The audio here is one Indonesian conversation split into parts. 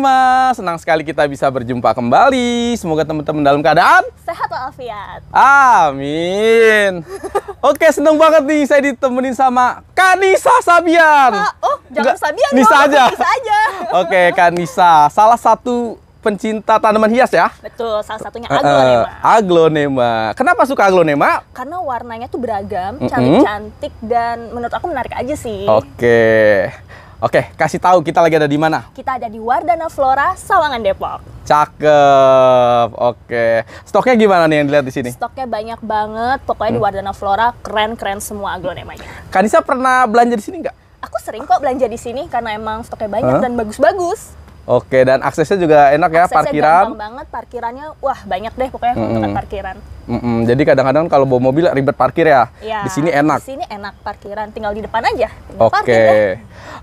Mas, Senang sekali kita bisa berjumpa kembali. Semoga teman-teman dalam keadaan sehat walafiat. Amin. Oke, senang banget nih saya ditemenin sama Kanisa Sabian. Uh, oh, jangan Sabian Nisa dong, aja. Nisa aja. Oke, Kanisa, salah satu pencinta tanaman hias ya? Betul, salah satunya eh, eh, aglonema. Uh, aglonema. Kenapa suka aglonema? Karena warnanya tuh beragam, cantik-cantik mm -hmm. dan menurut aku menarik aja sih. Oke. Okay. Oke, kasih tahu kita lagi ada di mana? Kita ada di Wardana Flora, Sawangan Depok. Cakep. Oke. Stoknya gimana nih yang dilihat di sini? Stoknya banyak banget. Pokoknya hmm. di Wardana Flora keren-keren semua aglonemanya. Kanisa pernah belanja di sini nggak? Aku sering kok belanja di sini karena emang stoknya banyak huh? dan bagus-bagus. Oke, dan aksesnya juga enak ya, aksesnya parkiran. Gampang banget, parkirannya wah banyak deh pokoknya mm -mm. tempat parkiran. Mm -mm. Jadi kadang-kadang kalau bawa mobil ribet parkir ya. ya di sini enak. Di sini enak parkiran, tinggal di depan aja. Oke. Okay.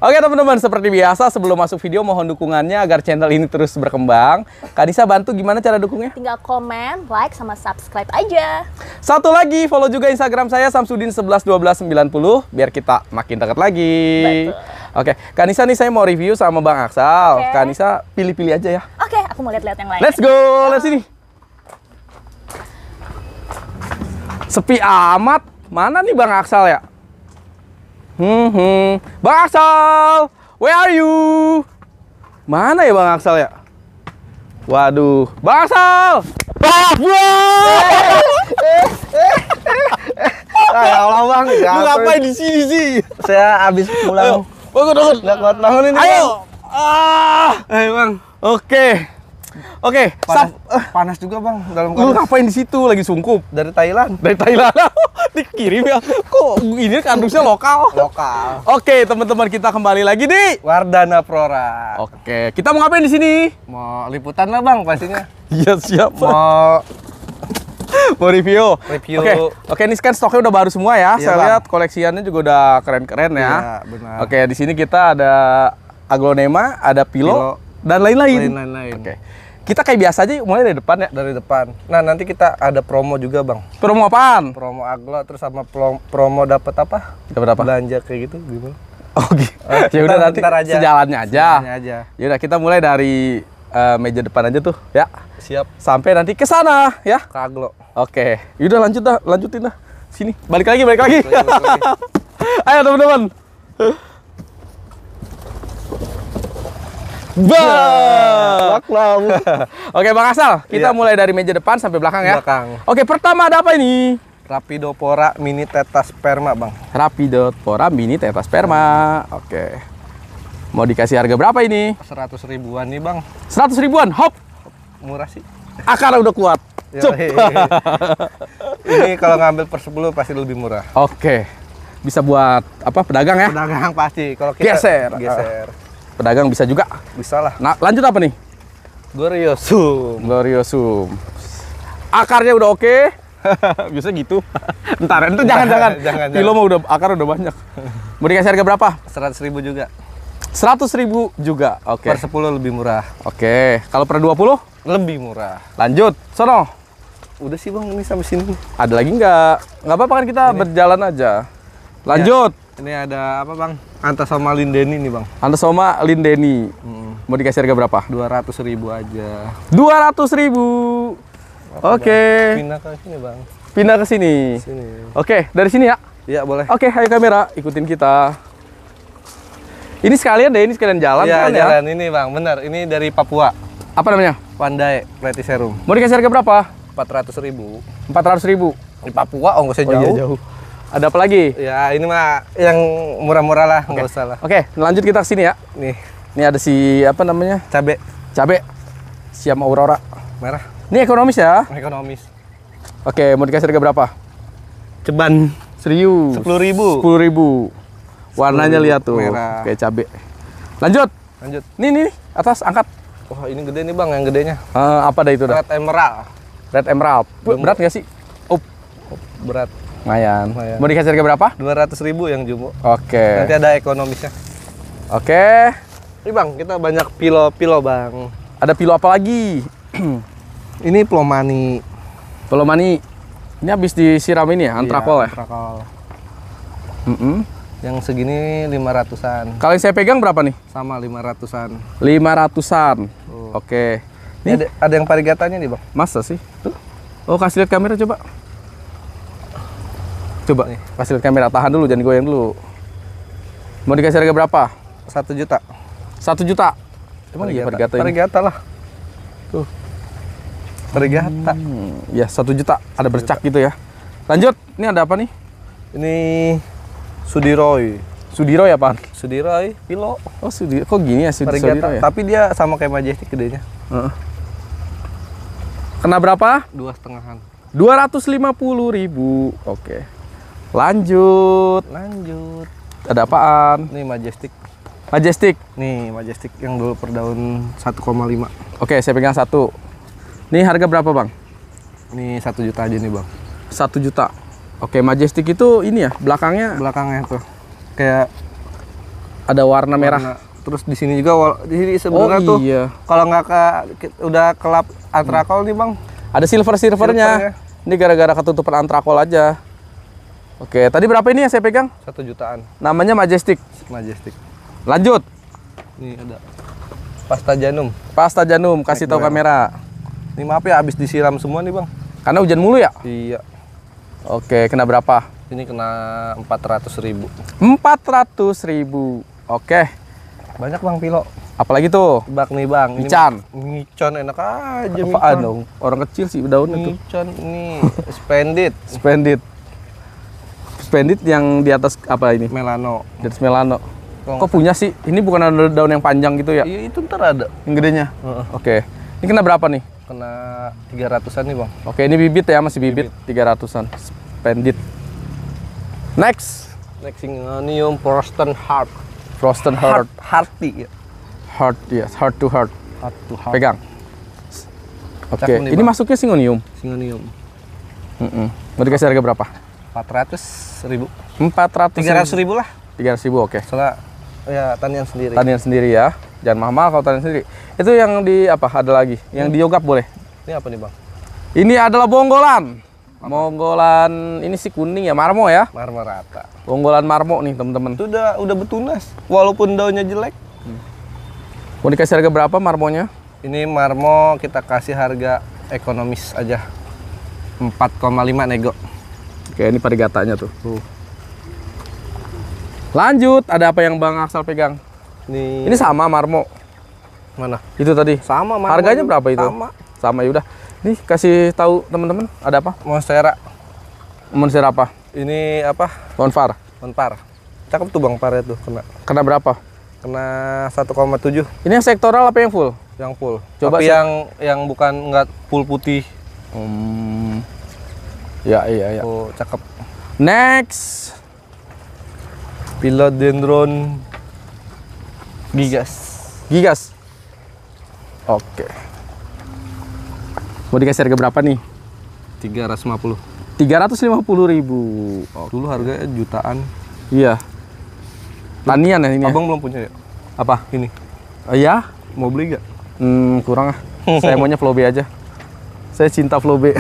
Oke teman-teman, seperti biasa sebelum masuk video mohon dukungannya agar channel ini terus berkembang. Kanisa bantu gimana cara dukungnya? Tinggal komen, like, sama subscribe aja. Satu lagi, follow juga Instagram saya samsudin111290 biar kita makin dekat lagi. Betul. Oke, okay. Kanisa nih saya mau review sama Bang Aksal. Okay. Kanisa pilih-pilih aja ya. Oke, okay, aku mau lihat-lihat yang lain. Let's go, Yo. let's sini. Sepi amat. Mana nih Bang Aksal ya? Hmm, hmm. Bang Aksal, where are you? Mana ya Bang Aksal ya? Waduh, Bang Aksal. Bang. Eh, eh, eh, ah, ya Allah Bang, lu ngapain di sini sih? Saya habis pulang bangun bangun nggak kuat bangun ini ayo bang. ah ayo eh, bang oke Oke, panas, eh. panas juga bang dalam Lu ngapain di situ? Lagi sungkup dari Thailand. Dari Thailand dikirim ya. Kok ini kandungnya lokal? Lokal. Oke, teman-teman kita kembali lagi di Wardana Prora. Oke, kita mau ngapain di sini? Mau liputan lah bang pastinya. Iya siap. Mau mau review. Review. Oke, okay. okay, ini kan stoknya udah baru semua ya. Iya, Saya bang. lihat koleksiannya juga udah keren-keren ya. Iya, benar. Oke, okay, di sini kita ada aglonema, ada pilo, pilo. dan lain-lain. Lain-lain. Oke. Okay. Kita kayak biasa aja mulai dari depan ya. Dari depan. Nah, nanti kita ada promo juga, Bang. Promo apaan? Promo aglo terus sama promo dapat apa? Dapat apa? Belanja kayak gitu Oke. Oh, oh ya udah nanti sejalannya aja. Sejalannya aja. Ya udah kita mulai dari uh, meja depan aja tuh ya. Siap. Sampai nanti ke sana ya. Kaglo. Oke. Okay. Udah lanjut dah, lanjutin dah. Sini, balik lagi, balik lagi. Ayo teman-teman. Bang. Oke Bang Asal, kita iya. mulai dari meja depan sampai belakang ya. Belakang. Oke, pertama ada apa ini? Rapidopora mini tetasperma, Bang. Rapidopora mini tetasperma. Oke. Mau dikasih harga berapa ini? 100 ribuan nih bang 100 ribuan, hop! Murah sih Akar udah kuat Yo, Ini kalau ngambil per 10 pasti lebih murah Oke Bisa buat apa pedagang ya? Pedagang pasti kalau kita Geser Geser Pedagang bisa juga? Bisa lah Nah lanjut apa nih? Gloriosum Gloriosum Akarnya udah oke okay. Biasanya gitu. Ntar itu jangan-jangan. Kilo mau udah akar udah banyak. Mau dikasih harga berapa? 100 ribu juga. Seratus ribu juga. Oke. Okay. Per sepuluh lebih murah. Oke. Okay. Kalau per dua puluh? Lebih murah. Lanjut. Sono. Udah sih bang, ini sampai sini. Ada lagi nggak? Nggak apa-apa kan kita ini. berjalan aja. Lanjut. Ya. Ini ada apa bang? Antasoma Lindeni nih bang. Antasoma Lindeni. Hmm. Mau dikasih harga berapa? Dua ratus ribu aja. Dua ratus ribu. Oke. Okay. Pindah ke sini bang. Pindah ke sini. sini. Oke, okay, dari sini ya. Iya boleh. Oke, okay, ayo kamera ikutin kita. Ini sekalian deh, ini sekalian jalan iya, kan ya, kan jalan ya? ini bang, benar. Ini dari Papua. Apa namanya? Pandai Pleti Serum. Mau dikasih harga berapa? Empat ratus ribu. Empat ratus ribu? Di Papua oh, oh iya, jauh. Iya, jauh. Ada apa lagi? Ya ini mah yang murah-murah lah, nggak okay. usah lah. Oke, okay, lanjut kita ke sini ya. Nih. Ini ada si apa namanya? Cabe. Cabe. Siam Aurora. Merah. Ini ekonomis ya? Ekonomis. Oke, okay, mau dikasih harga berapa? Ceban. Serius. Sepuluh ribu. Sepuluh ribu. Warnanya lihat tuh, merah. kayak cabe. Lanjut. Lanjut. Nih nih, atas angkat. Wah, ini gede nih, Bang, yang gedenya. Uh, apa dah itu red dah? Red emerald. Red emerald. Jumbo. Berat nggak sih? Up. oh. Berat. Lumayan. Mau dikasih harga berapa? ratus ribu yang jumbo. Oke. Okay. Nanti ada ekonomisnya. Oke. Okay. Ini bang, kita banyak pilo-pilo bang. Ada pilo apa lagi? ini pelomani. Pelomani. Ini habis disiram ini ya, antrakol iya, ya? Antrakol. Mm -mm. Yang segini 500-an. Kalau yang saya pegang berapa nih? Sama 500-an. 500-an. Oh. Oke. Ini ada, ada yang parigatanya nih, Bang. Masa sih? Tuh. Oh, kasih lihat kamera coba. Coba nih, kasih lihat kamera. Tahan dulu, jangan goyang dulu. Mau dikasih harga berapa? Satu juta. Satu juta. Emang oh, iya parigata, parigata, lah. Tuh. Parigata. Hmm, ya satu juta. Ada 1 bercak juta. gitu ya. Lanjut. Ini ada apa nih? Ini Sudiroy. Sudiroy apa? Sudiroy, Pilo. Oh, Sudiroy. Kok gini ya Sudiroy? ya? Tapi dia sama kayak Majestic gedenya. Uh. Kena berapa? Dua setengahan. Dua ratus lima puluh ribu. Oke. Lanjut. Lanjut. Ada apaan? Nih Majestic. Majestic. Nih Majestic yang dulu per daun 1,5. Oke, saya pegang satu. Nih harga berapa, Bang? Nih satu juta aja nih, Bang. Satu juta. Oke, Majestic itu ini ya, belakangnya belakangnya tuh kayak ada warna, warna. merah. Terus di sini juga di sini sebenarnya oh, iya. tuh kalau nggak ke udah kelap antrakol hmm. nih, Bang. Ada silver-silvernya. Silver ini gara-gara ketutupan antrakol aja. Oke, tadi berapa ini yang saya pegang? Satu jutaan. Namanya Majestic. Majestic. Lanjut. Ini ada pasta janum. Pasta janum, kasih tahu kamera. Ini maaf ya, habis disiram semua nih bang. Karena hujan mulu ya? Iya. Oke, kena berapa? Ini kena 400 ribu. 400 ribu. Oke. Banyak bang Pilo. Apalagi tuh? Bak nih bang. Mican. Micon enak aja. Apaan dong? Orang kecil sih daun itu. Micon nih. spendit. spendit. Spendit yang di atas apa ini? Melano. Di melano. Kok, Kok punya sih? Ini bukan ada daun yang panjang gitu ya? Iya itu ntar ada. Yang gedenya? Uh -uh. Oke. Ini kena berapa nih? kena 300-an nih bang oke ini bibit ya masih bibit, bibit. 300-an spendit next next singonium frosten heart frosten heart hearty ya heart yes heart to heart heart to heart pegang oke okay. ini bang. masuknya singonium singonium mm -mm. mau dikasih harga berapa 400 ribu 400 300 ribu lah 300 ribu oke okay. soalnya ya tanian sendiri tanian sendiri ya jangan mahal-mahal kalau tanya sendiri itu yang di apa ada lagi yang hmm. di boleh ini apa nih bang ini adalah bonggolan apa? bonggolan ini sih kuning ya marmo ya marmo rata bonggolan marmo nih temen-temen itu udah udah betunas walaupun daunnya jelek hmm. mau dikasih harga berapa marmonya ini marmo kita kasih harga ekonomis aja 4,5 nego oke ini parigatanya tuh uh. lanjut ada apa yang bang Aksal pegang ini Ini sama Marmo. Mana? Itu tadi. Sama Marmo. Harganya itu. berapa itu? Sama. Sama ya udah. Nih kasih tahu teman-teman ada apa? Monstera. Monstera apa? Ini apa? Lonfar. Lonfar. Cakep tuh Bang Pare tuh kena. Kena berapa? Kena 1,7. Ini yang sektoral apa yang full? Yang full. Coba Tapi yang yang bukan nggak full putih. Hmm. Ya iya iya. Oh, cakep. Next. Pilot dendron Gigas. Gigas. Oke. Mau dikasih harga berapa nih? 350. 350 ribu. Oke. Dulu harganya jutaan. Iya. Tanian ya ini. Ya? Abang ya? belum punya ya? Apa? Ini. Uh, ya? Mau beli gak? Hmm, kurang ah. Saya maunya Flow B aja. Saya cinta Flow B.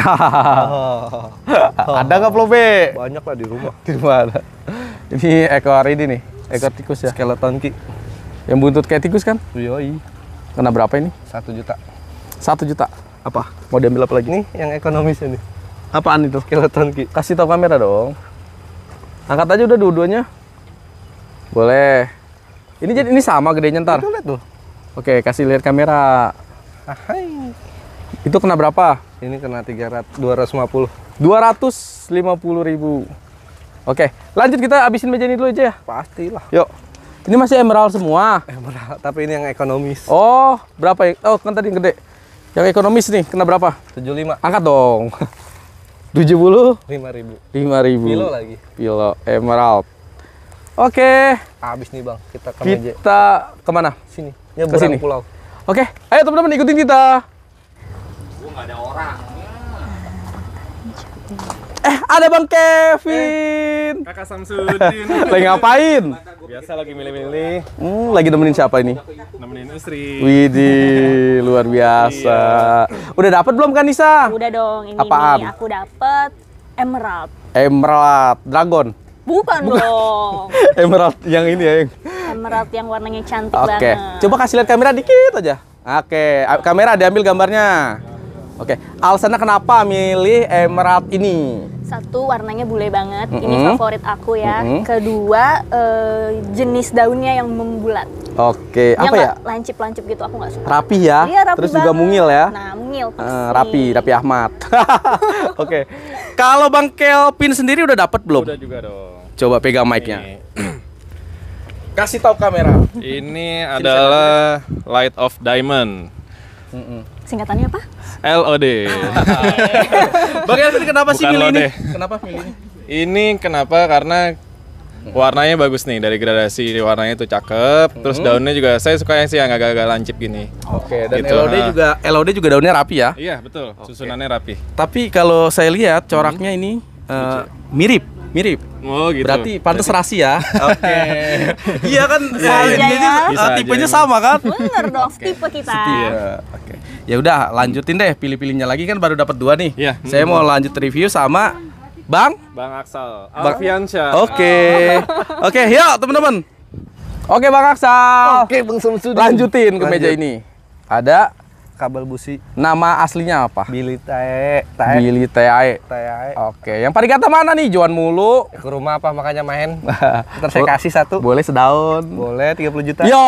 Oh. Ada nggak Flow B? Banyak lah di rumah. Di mana? Ini ekor ini nih, ekor tikus ya. Skeleton ki. Yang buntut kayak tikus kan? Yoi. Kena berapa ini? Satu juta. Satu juta. Apa? Mau diambil apa lagi? Ini yang ekonomis ini. Apaan itu? Skeleton Ki. Kasih tau kamera dong. Angkat aja udah dua-duanya. Boleh. Ini jadi ini sama gedenya ntar. Itu lihat tuh. Oke, kasih lihat kamera. Ahai. Itu kena berapa? Ini kena 300 250. 250 ribu. Oke, lanjut kita abisin meja ini dulu aja ya. Pastilah. Yuk. Ini masih emerald semua. Emerald, tapi ini yang ekonomis. Oh, berapa ya? Oh, kan tadi yang gede. Yang ekonomis nih, kena berapa? 75. Angkat dong. 70? 5000. 5000. Pilo lagi. Pilo emerald. Oke. Okay. Habis nih, Bang. Kita ke Kita meja. kemana? Sini. Ya, ke sini. pulau. Oke, okay. ayo teman-teman ikutin kita. Gua ada orang. Hmm. Eh, ada Bang Kevin. Eh, kakak Samsudin. lagi ngapain? Biasa lagi milih-milih. Hmm, lagi nemenin siapa ini? Nemenin istri. Widih, luar biasa. Iya. Udah dapat belum kan Nisa? Udah dong, ini Apaan? nih aku dapat emerald. Emerald dragon. Bukan, Bukan. dong. emerald yang ini ya. Yang... Emerald yang warnanya cantik okay. banget. Oke, coba kasih lihat kamera dikit aja. Oke, okay. kamera diambil gambarnya. Ya. Oke, okay. alasannya kenapa milih emerald ini? Satu warnanya bule banget, mm -hmm. ini favorit aku ya. Mm -hmm. Kedua uh, jenis daunnya yang membulat. Oke, okay. apa ya? Lancip-lancip gitu aku nggak suka. Rapi ya? Iya, rapi Terus banget. juga mungil ya? Nah, mungil eh, pasti. Uh, rapi, rapi Ahmad. Oke. okay. Kalau Bang Kelvin sendiri udah dapet belum? Udah juga dong. Coba pegang mic-nya. Kasih tahu kamera. Ini adalah Light of Diamond. Mm -mm. Singkatannya apa? LOD. Oh, iya. Bang Elvin kenapa Bukan sih milih ini? Kenapa milih ini? Ini kenapa? Karena warnanya bagus nih dari gradasi warnanya itu cakep hmm. terus daunnya juga saya suka yang sih yang agak-agak lancip gini oke okay, dan gitu. LOD nah. juga LOD juga daunnya rapi ya iya betul okay. susunannya rapi tapi kalau saya lihat coraknya hmm. ini uh, mirip mirip oh gitu berarti pantas rasi ya oke iya kan soalnya ya. Iya. Bisa tipenya aja. sama kan bener dong okay. tipe kita ya, iya. oke okay. ya udah lanjutin deh pilih-pilihnya lagi kan baru dapat dua nih Iya. saya -hmm. mau lanjut review sama Bang Bang Aksal Alfiansyah Oke okay. Oke okay, yuk teman-teman Oke Bang Aksal Oke Bang Samsudin Lanjutin ke Lanjut. meja ini Ada kabel busi. Nama aslinya apa? Billy Tae. Tae. Billy Tae. Tae. Oke, yang paling kata mana nih? Juan mulu. Ya, ke rumah apa makanya main? Ntar saya kasih satu. Boleh sedaun. Boleh 30 juta. Ya,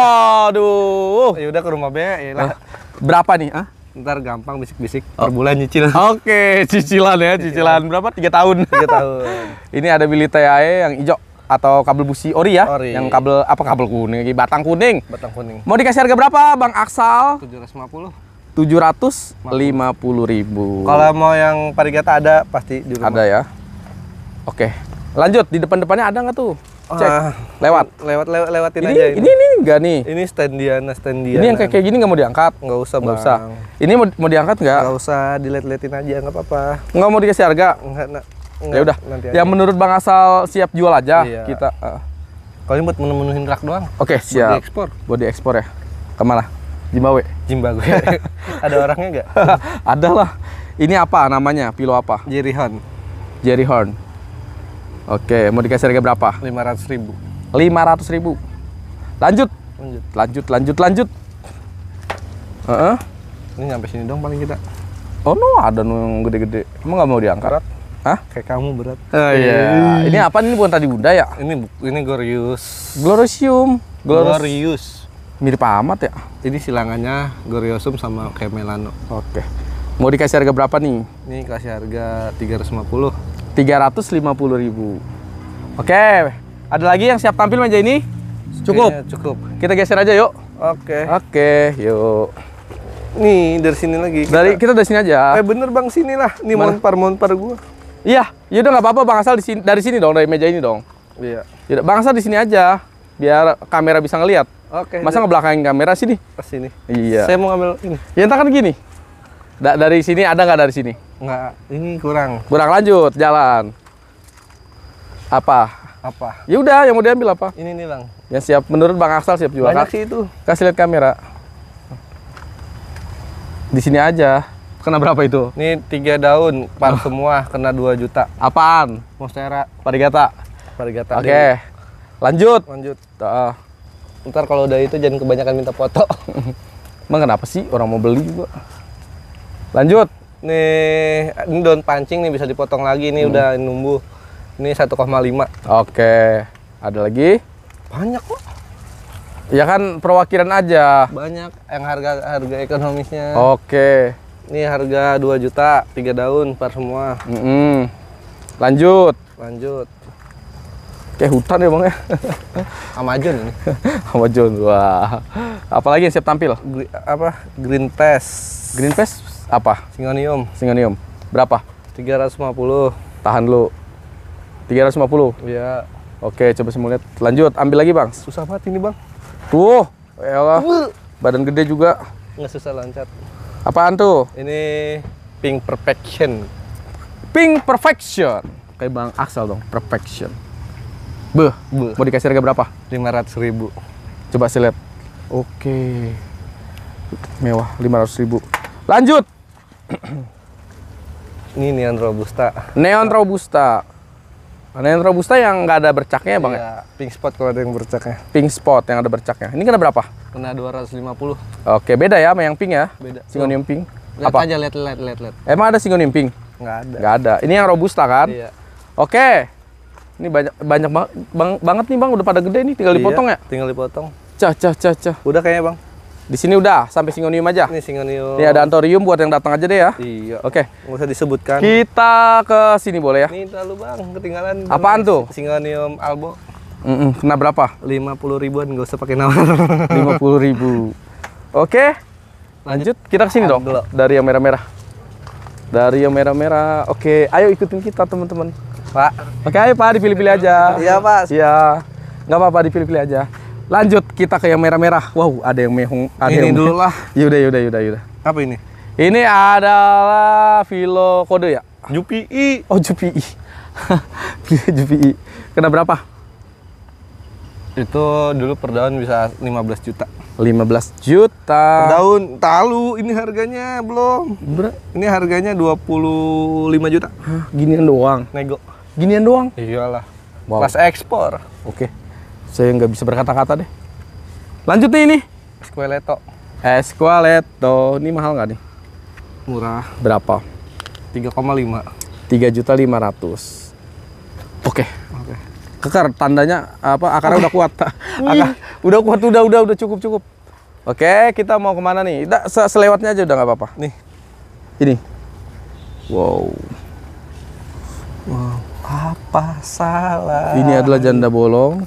aduh. Ya udah ke rumah be ya eh, Berapa nih, ah? Ntar gampang bisik-bisik oh. per bulan nyicil. Oke, cicilan ya, cicilan, cicilan. berapa? Tiga tahun. Tiga tahun. Ini ada Billy Tae yang hijau atau kabel busi ori ya ori. yang kabel apa kabel kuning batang kuning batang kuning mau dikasih harga berapa bang Aksal puluh tujuh Kalau mau yang parigata ada pasti di rumah. Ada ya. Oke, lanjut di depan-depannya ada nggak tuh? Cek. Ah, lewat. Lewat lewat lewatin ini, aja ini. Ini ini enggak nih. Ini standiana standiana. Ini yang kayak kayak gini nggak mau diangkat? Nggak usah nggak usah. Ini mau, mau diangkat nggak? Nggak usah, dilihat lihatin aja nggak apa-apa. Nggak mau dikasih harga? Nggak. Nah, ya udah. Yang menurut Bang Asal siap jual aja iya. kita. Uh. Eh. Kalau ini buat memenuhin rak doang. Oke, okay, siap. Buat diekspor. Buat diekspor ya. Kemana? Jimbawe. Jimbawe. ada orangnya nggak? ada lah. Ini apa namanya? Pilo apa? Jerry Horn. Jerry Horn. Oke, mau dikasih harga berapa? 500 ribu. 500 ribu. Lanjut. Lanjut. Lanjut, lanjut, lanjut. Uh -uh. Ini sampai sini dong paling kita. Oh no, ada yang gede-gede. Emang nggak mau diangkat? Berat. Hah? Kayak kamu berat. Oh iya. Yeah. Ini apa? Ini bukan tadi bunda ya? Ini ini Glorious. Gloriousum. Glorious. Glorious. Mirip amat ya? Ini silangannya Goriosum sama kayak Oke. Mau dikasih harga berapa nih? Ini kasih harga 350. 350 ribu. Oke. Ada lagi yang siap tampil meja ini? Cukup. Oke, cukup. Kita geser aja yuk. Oke. Oke, yuk. Nih, dari sini lagi. Kita... Dari kita dari sini aja. Eh bener Bang, sinilah. Nih Mana? monpar monpar gua. Iya, yaudah udah apa-apa Bang Asal di sini, dari sini dong, dari meja ini dong. Iya. Yaudah, Bang Asal di sini aja biar kamera bisa ngelihat. Oke. Okay, Masa ngebelakangin kamera sini? Pas sini. Iya. Saya mau ngambil ini. Ya entar kan gini. Da dari sini ada nggak dari sini? Nggak, ini kurang. Kurang lanjut, jalan. Apa? Apa? Ya udah, yang mau diambil apa? Ini nih, Bang. Yang siap menurut Bang Aksal siap jual. Banyak sih itu. Kasih lihat kamera. Di sini aja. Kena berapa itu? Ini tiga daun, par oh. semua kena 2 juta. Apaan? Monstera. Parigata. Parigata. Oke. Okay. Lanjut. Lanjut. Tuh ntar kalau udah itu jangan kebanyakan minta foto emang kenapa sih orang mau beli juga lanjut nih ini daun pancing nih bisa dipotong lagi Ini hmm. udah numbuh ini 1,5 oke ada lagi banyak kok ya kan perwakilan aja banyak yang harga harga ekonomisnya oke ini harga 2 juta tiga daun per semua mm -hmm. lanjut lanjut kayak hutan ya bang ya Amazon ini Amazon wah apalagi yang siap tampil Gr apa green Pass green Pass apa singonium singonium berapa 350 tahan lu 350 iya oke coba semuanya. lanjut ambil lagi bang susah banget ini bang tuh ya Allah. badan gede juga nggak susah loncat apaan tuh ini pink perfection pink perfection kayak bang Axel dong perfection Be, Be. mau dikasih harga berapa? 500 ribu. Coba saya lihat. Oke. Mewah, 500 ribu. Lanjut. Ini Neon Robusta. Neon Robusta. Neon Robusta yang nggak ada bercaknya ya, bang ya? Iya, pink spot kalau ada yang bercaknya. Pink spot yang ada bercaknya. Ini kena berapa? Kena 250. Oke, beda ya sama yang pink ya? Beda. Singonium pink. Lihat Apa? aja, lihat, lihat, lihat, Emang ada singonium pink? Nggak ada. Nggak ada. Ini yang Robusta kan? Iya. Oke. Ini banyak banyak bang, bang, banget nih bang, udah pada gede nih, tinggal iya, dipotong ya? Tinggal dipotong. Cah, cah, cah, cah. Udah kayaknya bang. Di sini udah, sampai singonium aja. Ini singonium. Ini ada antorium buat yang datang aja deh ya. Iya. Oke. Okay. Nggak usah disebutkan. Kita ke sini boleh ya? Ini terlalu bang, ketinggalan. Apaan tuh? Singonium albo. Mm -mm. Kena berapa? Lima puluh ribuan, nggak usah pakai nama. Lima puluh ribu. Oke. Okay. Lanjut, kita ke sini dong. Dari yang merah-merah. Dari yang merah-merah. Oke, okay. ayo ikutin kita teman-teman. Pak. Makanya Pak dipilih-pilih aja. Iya Pak. Iya. Nggak apa-apa dipilih-pilih aja. Lanjut kita ke yang merah-merah. Wow, ada yang mehong. Ada ini yang dulu lah. Yaudah, yaudah, yaudah, yaudah. Apa ini? Ini adalah filo kode ya? Jupi. Oh, Jupi. Jupi. Kena berapa? Itu dulu per daun bisa 15 juta. 15 juta. Per daun talu ini harganya belum. Ber ini harganya 25 juta. Hah, ginian doang. Nego. Ginian doang? Iyalah. Wow. Kelas ekspor. Oke. Okay. Saya nggak bisa berkata-kata deh. Lanjut nih ini. Esqueleto. Esqueleto. Ini mahal nggak nih? Murah. Berapa? 3,5. 3 juta 500. Oke. Oke. Okay. Kekar tandanya apa akarnya udah kuat. Akar, udah kuat udah udah udah cukup cukup. Oke, kita mau kemana nih? Nah, selewatnya aja udah nggak apa-apa. Nih. Ini. Wow. Apa salah? Ini adalah janda bolong.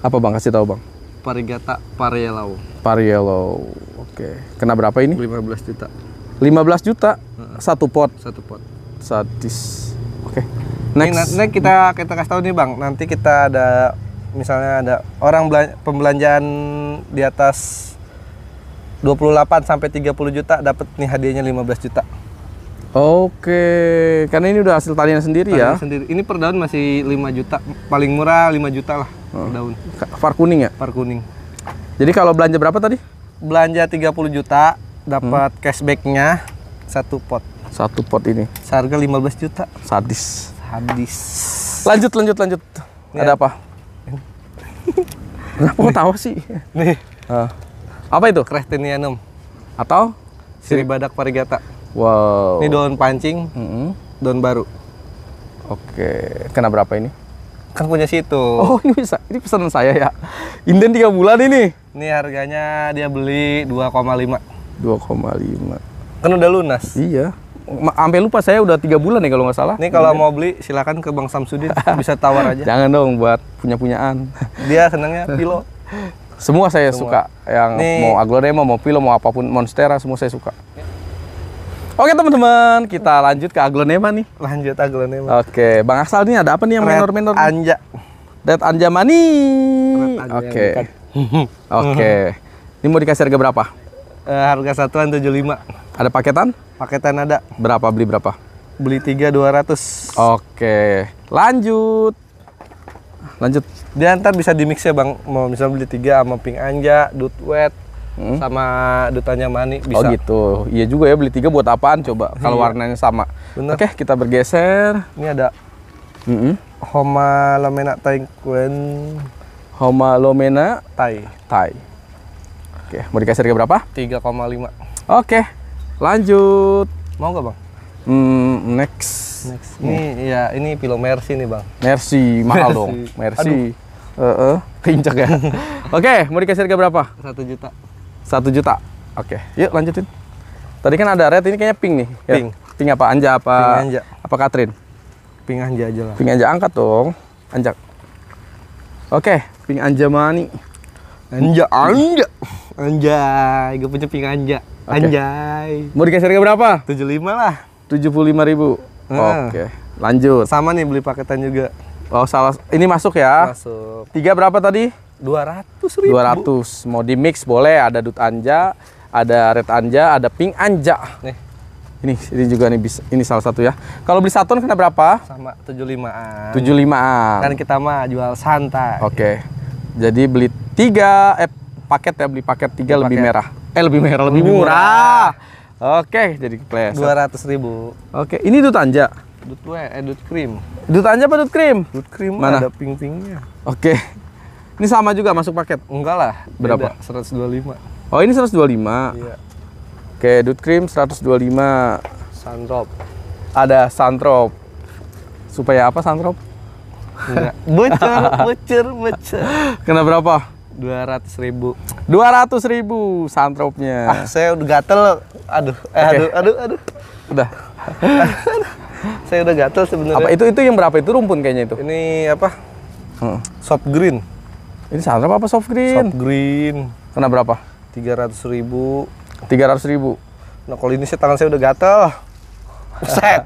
Apa bang? Kasih tahu bang. Parigata Parielau. Parielau. Oke. Kena berapa ini? 15 juta. 15 juta? Satu pot? Satu pot. Sadis. Oke. Next. Ini, kita kita kasih tahu nih bang. Nanti kita ada misalnya ada orang pembelanjaan di atas 28 sampai 30 juta dapat nih hadiahnya 15 juta. Oke, karena ini udah hasil tanian sendiri tanian ya. Sendiri. Ini per daun masih 5 juta, paling murah 5 juta lah hmm. per oh. daun. Far kuning ya? Far kuning. Jadi kalau belanja berapa tadi? Belanja 30 juta, dapat hmm. cashbacknya satu pot. Satu pot ini. Seharga 15 juta. Sadis. Sadis. Lanjut, lanjut, lanjut. Ya. Ada apa? Kenapa kok tahu sih? Nih. Uh, apa itu? Kretinianum. Atau? Badak parigata Wow. Ini daun pancing, mm -hmm. daun baru. Oke, kena berapa ini? Kan punya situ. Oh, ini bisa. Ini pesanan saya ya. Inden 3 bulan ini. Ini harganya dia beli 2,5. 2,5. Kan udah lunas. Iya. Sampai lupa saya udah tiga bulan nih ya kalau nggak salah. Ini kalau mau beli silakan ke Bang Samsudin bisa tawar aja. Jangan dong buat punya-punyaan. Dia senangnya pilo. semua saya semua. suka yang Nih. mau aglonema, mau pilo, mau apapun monstera semua saya suka. Oke teman-teman, kita lanjut ke aglonema nih. Lanjut aglonema. Oke, Bang Aksal ini ada apa nih yang menor-menor? Anja. Red Anja Mani. Oke. Oke. Ini mau dikasih harga berapa? Uh, harga satuan 75. Ada paketan? Paketan ada. Berapa beli berapa? Beli 3 200. Oke. Lanjut. Lanjut. Dia ntar bisa di mix ya Bang. Mau misalnya beli 3 sama pink anja, wet hmm? sama dutanya Mani oh, bisa. Oh gitu. Iya juga ya beli tiga buat apaan coba iya. kalau warnanya sama. Bener. Oke, kita bergeser. Ini ada mm -hmm. Homa Lomena Queen. Homa Lomena Tai. Tai. Oke, mau dikasih harga berapa? 3,5. Oke. Lanjut. Mau nggak, Bang? Hmm, next. Next. Ini hmm. ya, ini pilo Mercy nih, Bang. Mercy, mahal Mercy. dong. Mercy. Heeh. Uh -uh. Keincak ya. Oke, mau dikasih harga berapa? Satu juta. Satu juta. Oke. Yuk lanjutin. Tadi kan ada red ini kayaknya pink nih. Ya. Pink. Pink apa Anja apa? Pink Anja. Apa Katrin? Pink Anja aja lah. Pink Anja angkat dong. Anjak. Oke, pink Anja mani. Anja Anja. Anjay, gue punya pink Anja. Okay. Anjay. Mau dikasih harga berapa? 75 lah. lima ribu. Oke. Okay. Lanjut. Sama nih beli paketan juga. Oh salah, ini masuk ya? Masuk. Tiga berapa tadi? 200 ribu. 200. Mau di mix boleh, ada dut anja, ada red anja, ada pink anja. Nih. Ini, ini juga nih bisa, ini salah satu ya. Kalau beli satuan kena berapa? Sama 75-an. 75-an. Kan kita mah jual santai. Oke. Okay. Jadi beli tiga, eh paket ya, beli paket tiga beli lebih paket. merah. Eh lebih merah, lebih murah. murah. Oke, okay, jadi kepleset. 200 ribu. Oke, okay. ini dut anja? Dut gue, eh dut krim. Dut aja apa dut krim? Dut krim mana? Ada pink Oke. Okay. Ini sama juga masuk paket? Enggak lah. Berapa? Beda, 125. Oh, ini 125. Iya. Oke, okay, dut krim 125. Santrop. Ada santrop. Supaya apa santrop? Enggak. bocor, bocor, Kena berapa? dua ratus ribu dua ratus ribu santropnya ah, saya udah gatel aduh eh, okay. aduh aduh aduh udah saya udah gatel sebenarnya. Apa itu itu yang berapa itu rumpun kayaknya itu? Ini apa? Hmm. Soft green. Ini sarap apa soft green? Soft green. Kena berapa? Tiga ratus ribu. Tiga ratus ribu. Nah kalau ini sih tangan saya udah gatel. Set.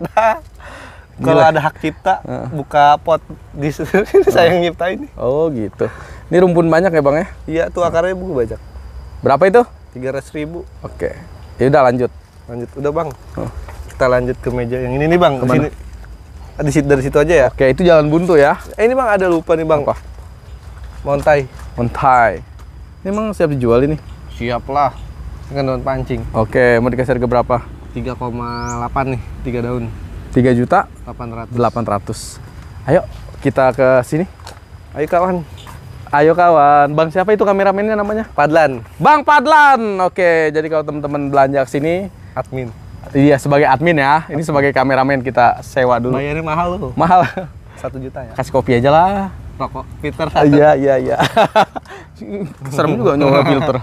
kalau ada hak cipta, uh. buka pot di sini uh. saya yang nyipta ini Oh gitu. Ini rumpun banyak ya bang ya? Iya tuh akarnya buku banyak. Berapa itu? Tiga ratus ribu. Oke. Okay. Ya udah lanjut. Lanjut. Udah bang. Uh kita lanjut ke meja yang ini nih bang. Ke ah, Di situ dari situ aja ya. Oke, itu jalan buntu ya. Eh ini bang ada lupa nih bang. Apa? Montai. Montai. Ini emang siap dijual ini? Siap lah. Kan daun pancing. Oke, mau dikasih harga berapa? 3,8 nih, 3 daun. 3 juta 800. 800. Ayo kita ke sini. Ayo kawan. Ayo kawan, Bang siapa itu kameramennya namanya? Padlan. Bang Padlan. Oke, jadi kalau teman-teman belanja ke sini, admin. Iya sebagai admin ya. Ini sebagai kameramen kita sewa dulu. Bayarnya mahal loh. Mahal. Satu juta ya. Kasih kopi aja lah. Rokok filter. Ah, iya iya iya. Serem juga nyoba filter.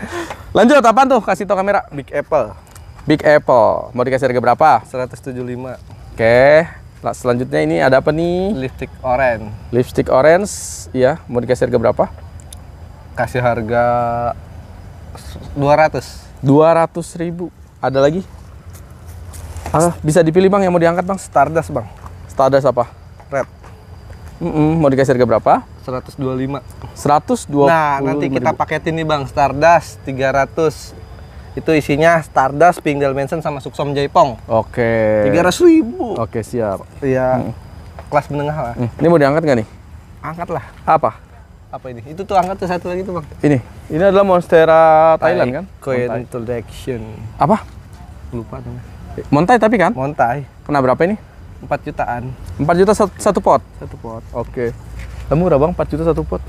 Lanjut apaan tuh? Kasih tau kamera. Big Apple. Big Apple. Mau dikasih harga berapa? 175. Oke. Okay. selanjutnya ini ada apa nih? Lipstick orange. Lipstick orange, Iya, Mau dikasih harga berapa? Kasih harga 200. 200 ribu. Ada lagi? Ah, bisa dipilih bang yang mau diangkat bang Stardust bang. Stardust apa? Red. Mm -mm, mau dikasih harga berapa? 125. 125 Nah, nanti kita paketin ini bang Stardust 300 itu isinya Stardust, Pink Mansion sama Suksom Jaipong. Oke. Tiga ratus ribu. Oke siap. Iya. Hmm. Kelas menengah lah. Hmm. Ini mau diangkat nggak nih? Angkat lah. Apa? Apa ini? Itu tuh angkat tuh satu lagi tuh bang. Ini. Ini adalah Monstera Thailand kan? Coin Apa? Lupa tuh. Montai tapi kan? Montai. Kena berapa ini? 4 jutaan. 4 juta satu, satu pot? Satu pot. Oke. Okay. Murah bang, 4 juta satu pot.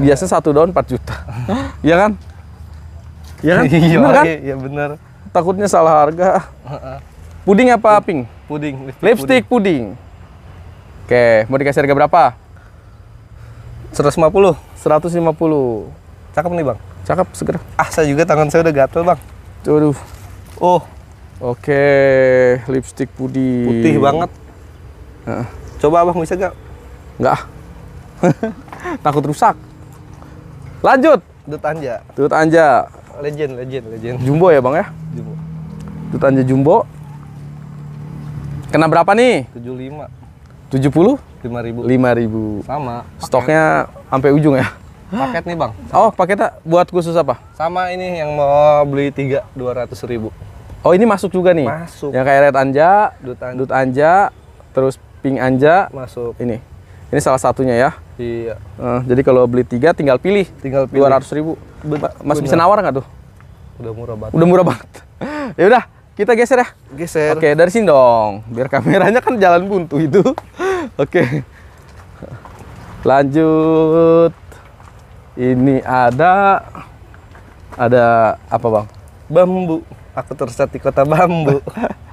Biasanya satu daun 4 juta. Iya kan? Iya kan? Iya kan? Iya, iya bener. Takutnya salah harga. Puding apa pink? Puding. Lipstick, puding. puding. Oke, mau dikasih harga berapa? 150. 150. Cakep nih bang. Cakep segera. Ah saya juga tangan saya udah gatel bang. Waduh. Oh Oke, lipstick putih. Putih banget. Uh. Coba abah bisa gak? Nggak. Takut rusak. Lanjut. Dut Anja. Dut Anja. Legend, legend, legend. Jumbo ya bang ya? Jumbo. Dut Anja Jumbo. Kena berapa nih? 75. 70? 5000. 5000. Sama. Stoknya sampai ujung ya? Paket nih bang. Sama. Oh paketnya buat khusus apa? Sama ini yang mau beli tiga dua ratus ribu. Oh ini masuk juga nih. Masuk. Yang kayak Red Anja, Dut Anja, Dut Anja terus Pink Anja. Masuk. Ini. Ini salah satunya ya. Iya. Uh, jadi kalau beli tiga tinggal pilih. Tinggal pilih. Dua ratus ribu. Ben Mas bener. bisa nawar nggak tuh? Udah murah banget. Udah murah banget. ya udah, kita geser ya. Geser. Oke dari sini dong. Biar kameranya kan jalan buntu itu. Oke. Lanjut. Ini ada ada apa bang? Bambu aku tersesat di kota bambu.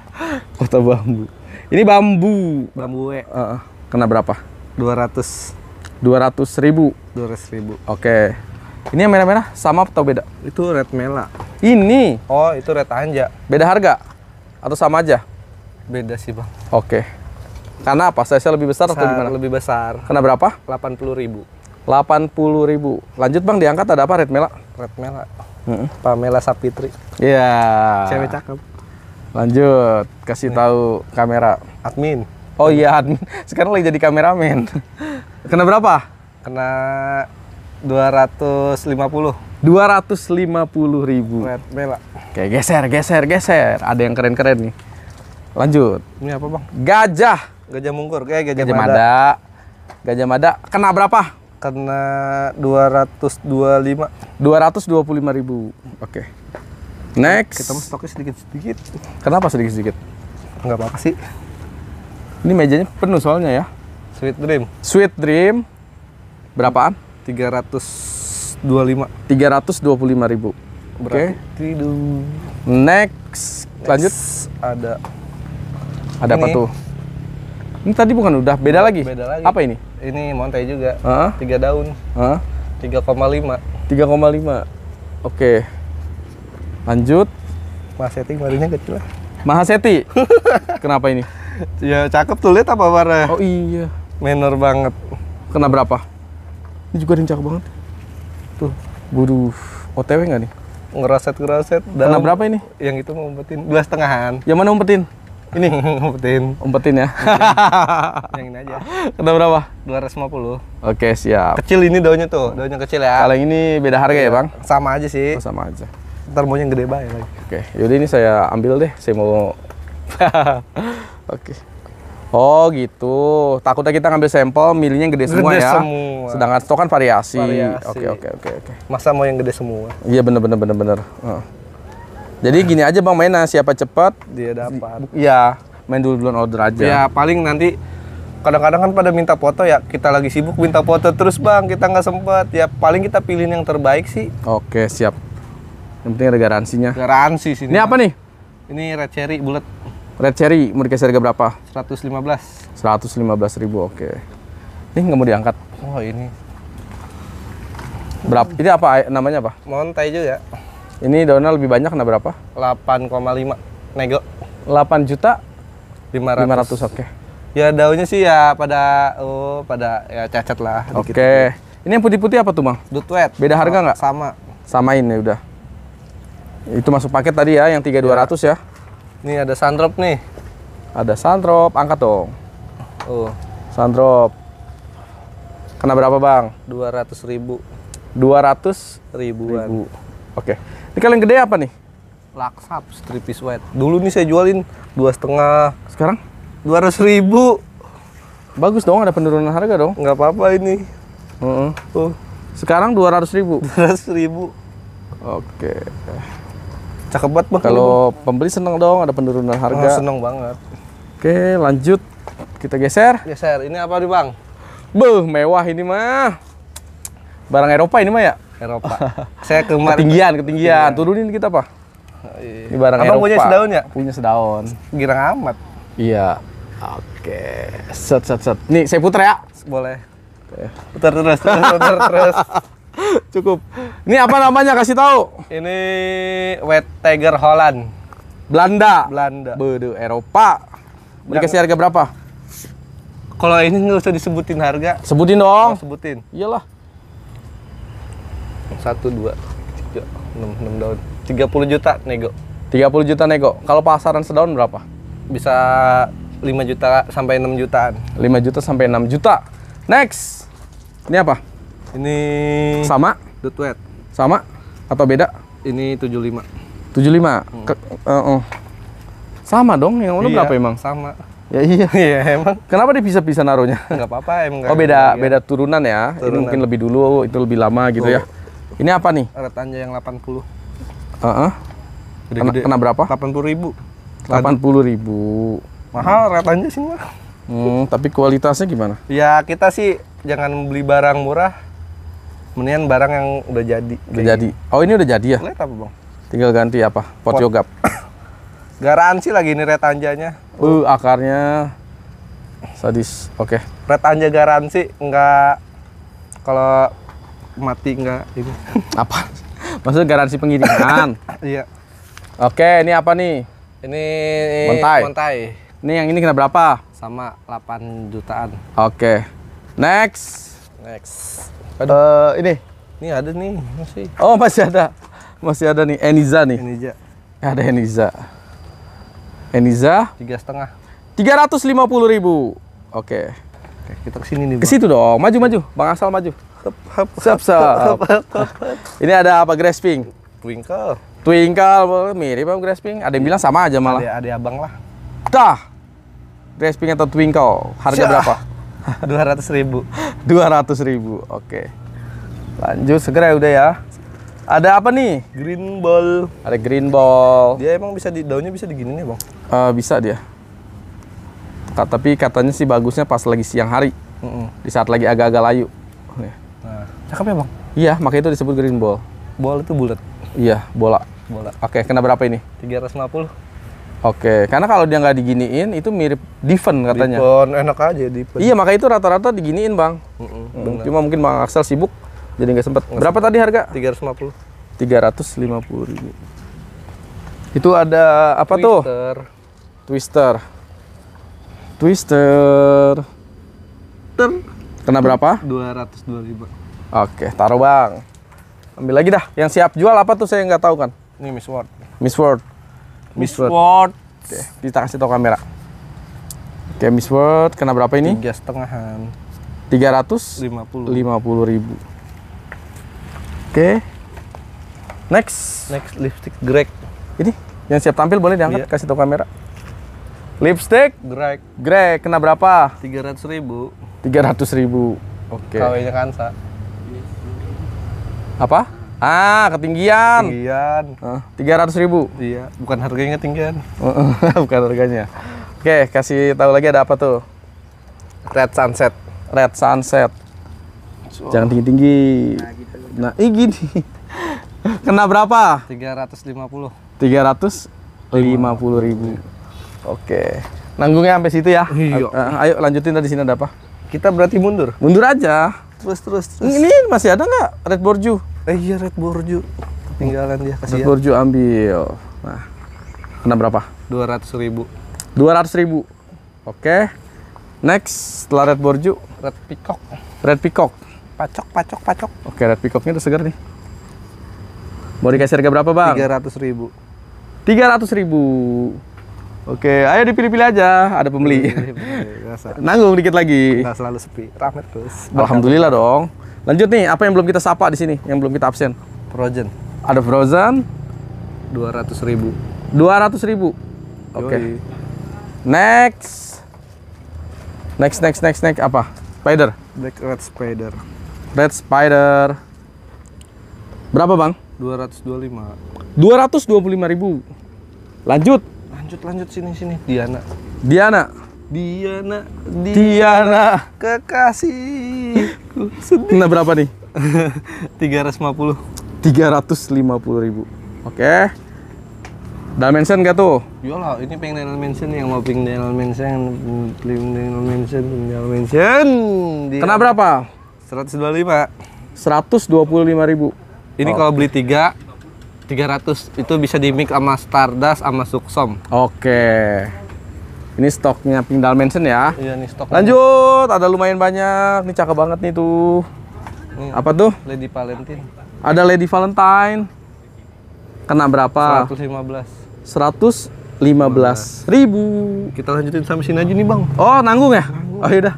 kota bambu. Ini bambu. Bambu ya. Uh, kena berapa? 200. 200 ribu. 200 ribu. Oke. Okay. Ini yang merah-merah sama atau beda? Itu red mela. Ini? Oh, itu red anja. Beda harga? Atau sama aja? Beda sih, Bang. Oke. Okay. Karena apa? Saya lebih besar, besar atau gimana? Lebih besar. Kena berapa? 80 ribu. 80 ribu. Lanjut Bang, diangkat ada apa red mela? Red mela hmm. Pamela Sapitri iya yeah. cewek cakep lanjut kasih hmm. tahu kamera admin oh iya admin sekarang lagi jadi kameramen kena berapa kena 250 250 ribu Mela Oke geser geser geser ada yang keren-keren nih lanjut ini apa bang gajah gajah mungkur kayak eh, gajah, gajah mada. mada gajah mada kena berapa kena 225 225 ribu oke okay. next kita stoknya sedikit-sedikit kenapa sedikit-sedikit nggak apa-apa sih ini mejanya penuh soalnya ya Sweet Dream Sweet Dream berapaan? 325 325 ribu Oke okay. Next. Next lanjut ada ada Ini. apa tuh ini tadi bukan udah, beda nah, lagi. Beda lagi. Apa ini? Ini Monte juga. Heeh. Tiga daun. Heeh. 3,5. 3,5. Oke. Lanjut. Mahaseti barunya kecil lah. Mahaseti. Kenapa ini? ya cakep tuh lihat apa warna. Oh iya. Menor banget. Kena berapa? Ini juga ada yang cakep banget. Tuh, buru OTW nggak nih? Ngeraset ngeraset. Kena berapa ini? Yang itu mau umpetin dua setengahan. Yang mana umpetin? Ini ngumpetin. Umpetin ya. yang ini aja. Kena berapa? 250. Oke, siap. Kecil ini daunnya tuh, daunnya kecil ya. Kalau ini beda harga ya, iya, Bang? Sama aja sih. Oh, sama aja. Ntar maunya gede baik lagi. Oke, yaudah ini saya ambil deh. Saya mau Oke. Oh gitu. Takutnya kita ngambil sampel, milihnya gede semua gede ya. Semua. Sedangkan stok kan variasi. variasi. Oke oke oke oke. Masa mau yang gede semua? Iya bener bener bener bener. Uh. Jadi nah. gini aja Bang mainnya siapa cepat dia dapat. Iya, main dulu duluan order aja. Ya paling nanti kadang-kadang kan pada minta foto ya kita lagi sibuk minta foto terus bang kita nggak sempet ya paling kita pilih yang terbaik sih oke siap yang penting ada garansinya garansi sih ini apa nih ini red cherry bulat red cherry mau dikasih harga berapa 115 115 ribu oke ini nggak mau diangkat oh ini berapa ini apa namanya apa montai juga ini daunnya lebih banyak kena berapa? 8,5 nego. 8 juta 500. 500 oke. Okay. Ya daunnya sih ya pada oh pada ya cacat lah Oke. Okay. Ini yang putih-putih apa tuh, Bang? Dutwet. Beda harga nggak? Sama. Samain ya udah. Itu masuk paket tadi ya yang 3200 ya. ya. Ini ada santrop nih. Ada santrop, angkat dong. Oh. Santrop. Kena berapa, Bang? 200.000. 200 ribuan. Ribu. Oke. Okay. Ini kalian gede apa nih? Laksap stripis wet. white. Dulu nih saya jualin dua setengah. Sekarang? Dua ratus ribu. Bagus dong, ada penurunan harga dong. Nggak apa-apa ini. Uh -uh. Uh. Sekarang dua ratus ribu. Dua ratus ribu. Oke. Cakep banget bang. Kalau pembeli seneng dong, ada penurunan ah, harga. Oh, seneng banget. Oke, lanjut kita geser. Geser. Ini apa nih bang? Beuh, mewah ini mah. Barang Eropa ini mah ya. Eropa. Saya ke ketinggian, ketinggian. Iya. Turunin kita, Pak. Ini iya. barang Abang Eropa. punya sedaun ya? Punya sedaun. Girang amat. Iya. Oke. Set set set. Nih, saya putar ya. Boleh. Putar terus, putar, terus. Cukup. Ini apa namanya kasih tahu? Ini Wet Tiger Holland. Belanda. Belanda. Bedu, Eropa. Dikasih harga berapa? Kalau ini nggak usah disebutin harga. Sebutin dong. Oh, sebutin. Iyalah satu dua tiga enam enam daun tiga puluh juta nego tiga puluh juta nego kalau pasaran sedaun berapa bisa lima juta sampai enam jutaan lima juta sampai enam juta next ini apa ini sama dutwet sama atau beda ini 75 75 hmm. lima uh, uh. sama dong yang lu iya, berapa emang sama Ya iya. Iya emang. Kenapa dia bisa-bisa naruhnya? nggak apa-apa emang. Oh beda beda turunan ya. Turunan. Ini mungkin lebih dulu, itu lebih lama gitu oh. ya. Ini apa nih? Red yang 80. Heeh. Uh -uh. Kena, kena berapa? 80.000. ribu. ribu. Mahal Red sih mah. Hmm, tapi kualitasnya gimana? Ya kita sih jangan beli barang murah. Mendingan barang yang udah jadi. Udah jadi. Oh ini udah jadi ya? Lihat apa bang? Tinggal ganti apa? Pot, Pot. yogap. Garansi lagi ini retanjanya? Uh, akarnya sadis. Oke. Okay. Retanja garansi enggak kalau mati enggak ini gitu. apa maksudnya garansi pengiriman iya oke ini apa nih ini montai montai ini yang ini kena berapa sama 8 jutaan oke next next Uh, ini ini ada nih masih oh masih ada masih ada nih Eniza nih Eniza ada Eniza Eniza tiga setengah tiga ratus lima puluh ribu oke Oke, kita kesini nih ke kesitu dong maju maju bang asal maju Hup, hup, Ini ada apa Grasping? Twinkle. Twinkle, mirip apa Grasping? Ada yang iya. bilang sama aja malah. Ada, ada abang lah. Dah. Grasping atau Twinkle, harga Syah. berapa? Dua ratus ribu. Dua ratus ribu, oke. Lanjut segera ya udah ya. Ada apa nih? Green ball. Ada green ball. Dia emang bisa di daunnya bisa digini nih ya, bang? Uh, bisa dia. tapi katanya sih bagusnya pas lagi siang hari. Mm -mm. Di saat lagi agak-agak layu. Nah, cakep ya bang? Iya, makanya itu disebut green ball. Ball itu bulat. Iya, bola. Bola. Oke, kena berapa ini? 350. Oke, karena kalau dia nggak diginiin itu mirip Diven katanya. Diven enak aja Diven. Iya, makanya itu rata-rata diginiin bang. Mm -mm, Cuma mungkin bang Axel sibuk, jadi nggak sempet. Nggak berapa sempet. tadi harga? 350. 350 ribu. Itu ada apa Twister. tuh? Twister. Twister. Twister. Kena berapa? 225. Oke, taruh bang. Ambil lagi dah. Yang siap jual apa tuh saya nggak tahu kan? Ini Miss World. Miss World. Miss, World. Oke, kita kasih tahu kamera. Oke, Miss World, Kena berapa ini? Tiga setengahan. Tiga ratus lima puluh. ribu. Oke. Next. Next lipstick Greg. Ini yang siap tampil boleh diangkat iya. kasih tahu kamera. Lipstick Greg. Greg kena berapa? Tiga ratus ribu tiga ratus ribu oke okay. kan sa. apa ah ketinggian ketinggian tiga ratus ribu iya bukan harganya ketinggian bukan harganya oke okay, kasih tahu lagi ada apa tuh red sunset red sunset so. jangan tinggi tinggi nah, gitu. nah ini kena berapa tiga ratus lima puluh tiga ratus lima puluh ribu oke okay. nanggungnya sampai situ ya iya. Eh, eh, ayo lanjutin tadi sini ada apa kita berarti mundur. Mundur aja. Terus terus terus. Ini masih ada nggak Red Borju? Eh, iya Red Borju. Tinggalan dia kasih. Red Borju ambil. Nah. Kena berapa? Dua ratus ribu. Dua ratus ribu. Oke. Okay. Next, setelah Red Borju. Red Peacock. Red Peacock. Pacok, pacok, pacok. Oke, okay, Red Peacocknya udah segar nih. Mau dikasih harga berapa, Bang? Tiga ratus ribu. Tiga ratus ribu. Oke, ayo dipilih-pilih aja, ada pembeli. Pilih, iya, iya, iya, pilih, Nanggung dikit lagi. Nggak selalu sepi, ramai terus. Alhamdulillah dong. Lanjut nih, apa yang belum kita sapa di sini, yang belum kita absen? Frozen. Ada Frozen. dua ratus ribu. Dua ratus ribu? Oke. Okay. Next. Next, next, next, next, apa? Spider? Black Red Spider. Red Spider. Berapa bang? Dua dua Dua dua ratus ratus puluh lima. puluh lima ribu. Lanjut lanjut lanjut sini sini Diana Diana Diana Diana, Diana. kekasihku sedih nah berapa nih 350 350 ribu oke okay. Dimension gak tuh? Yolah, ini pengen dimension yang mau pengen dimension, pengen dimension, pengen dimension. mention. Kena berapa? 125. 125 ribu. Ini oh. kalau beli tiga 300 itu bisa di mix sama Stardust sama Suksom. Oke. Ini stoknya Pindal Mansion ya. Iya, nih stok. Lanjut, ada lumayan banyak. Ini cakep banget nih tuh. Ini Apa tuh? Lady Valentine. Ada Lady Valentine. Kena berapa? 115. belas ribu. Kita lanjutin sampai sini aja nih, Bang. Oh, nanggung ya? Nanggung. Oh, udah.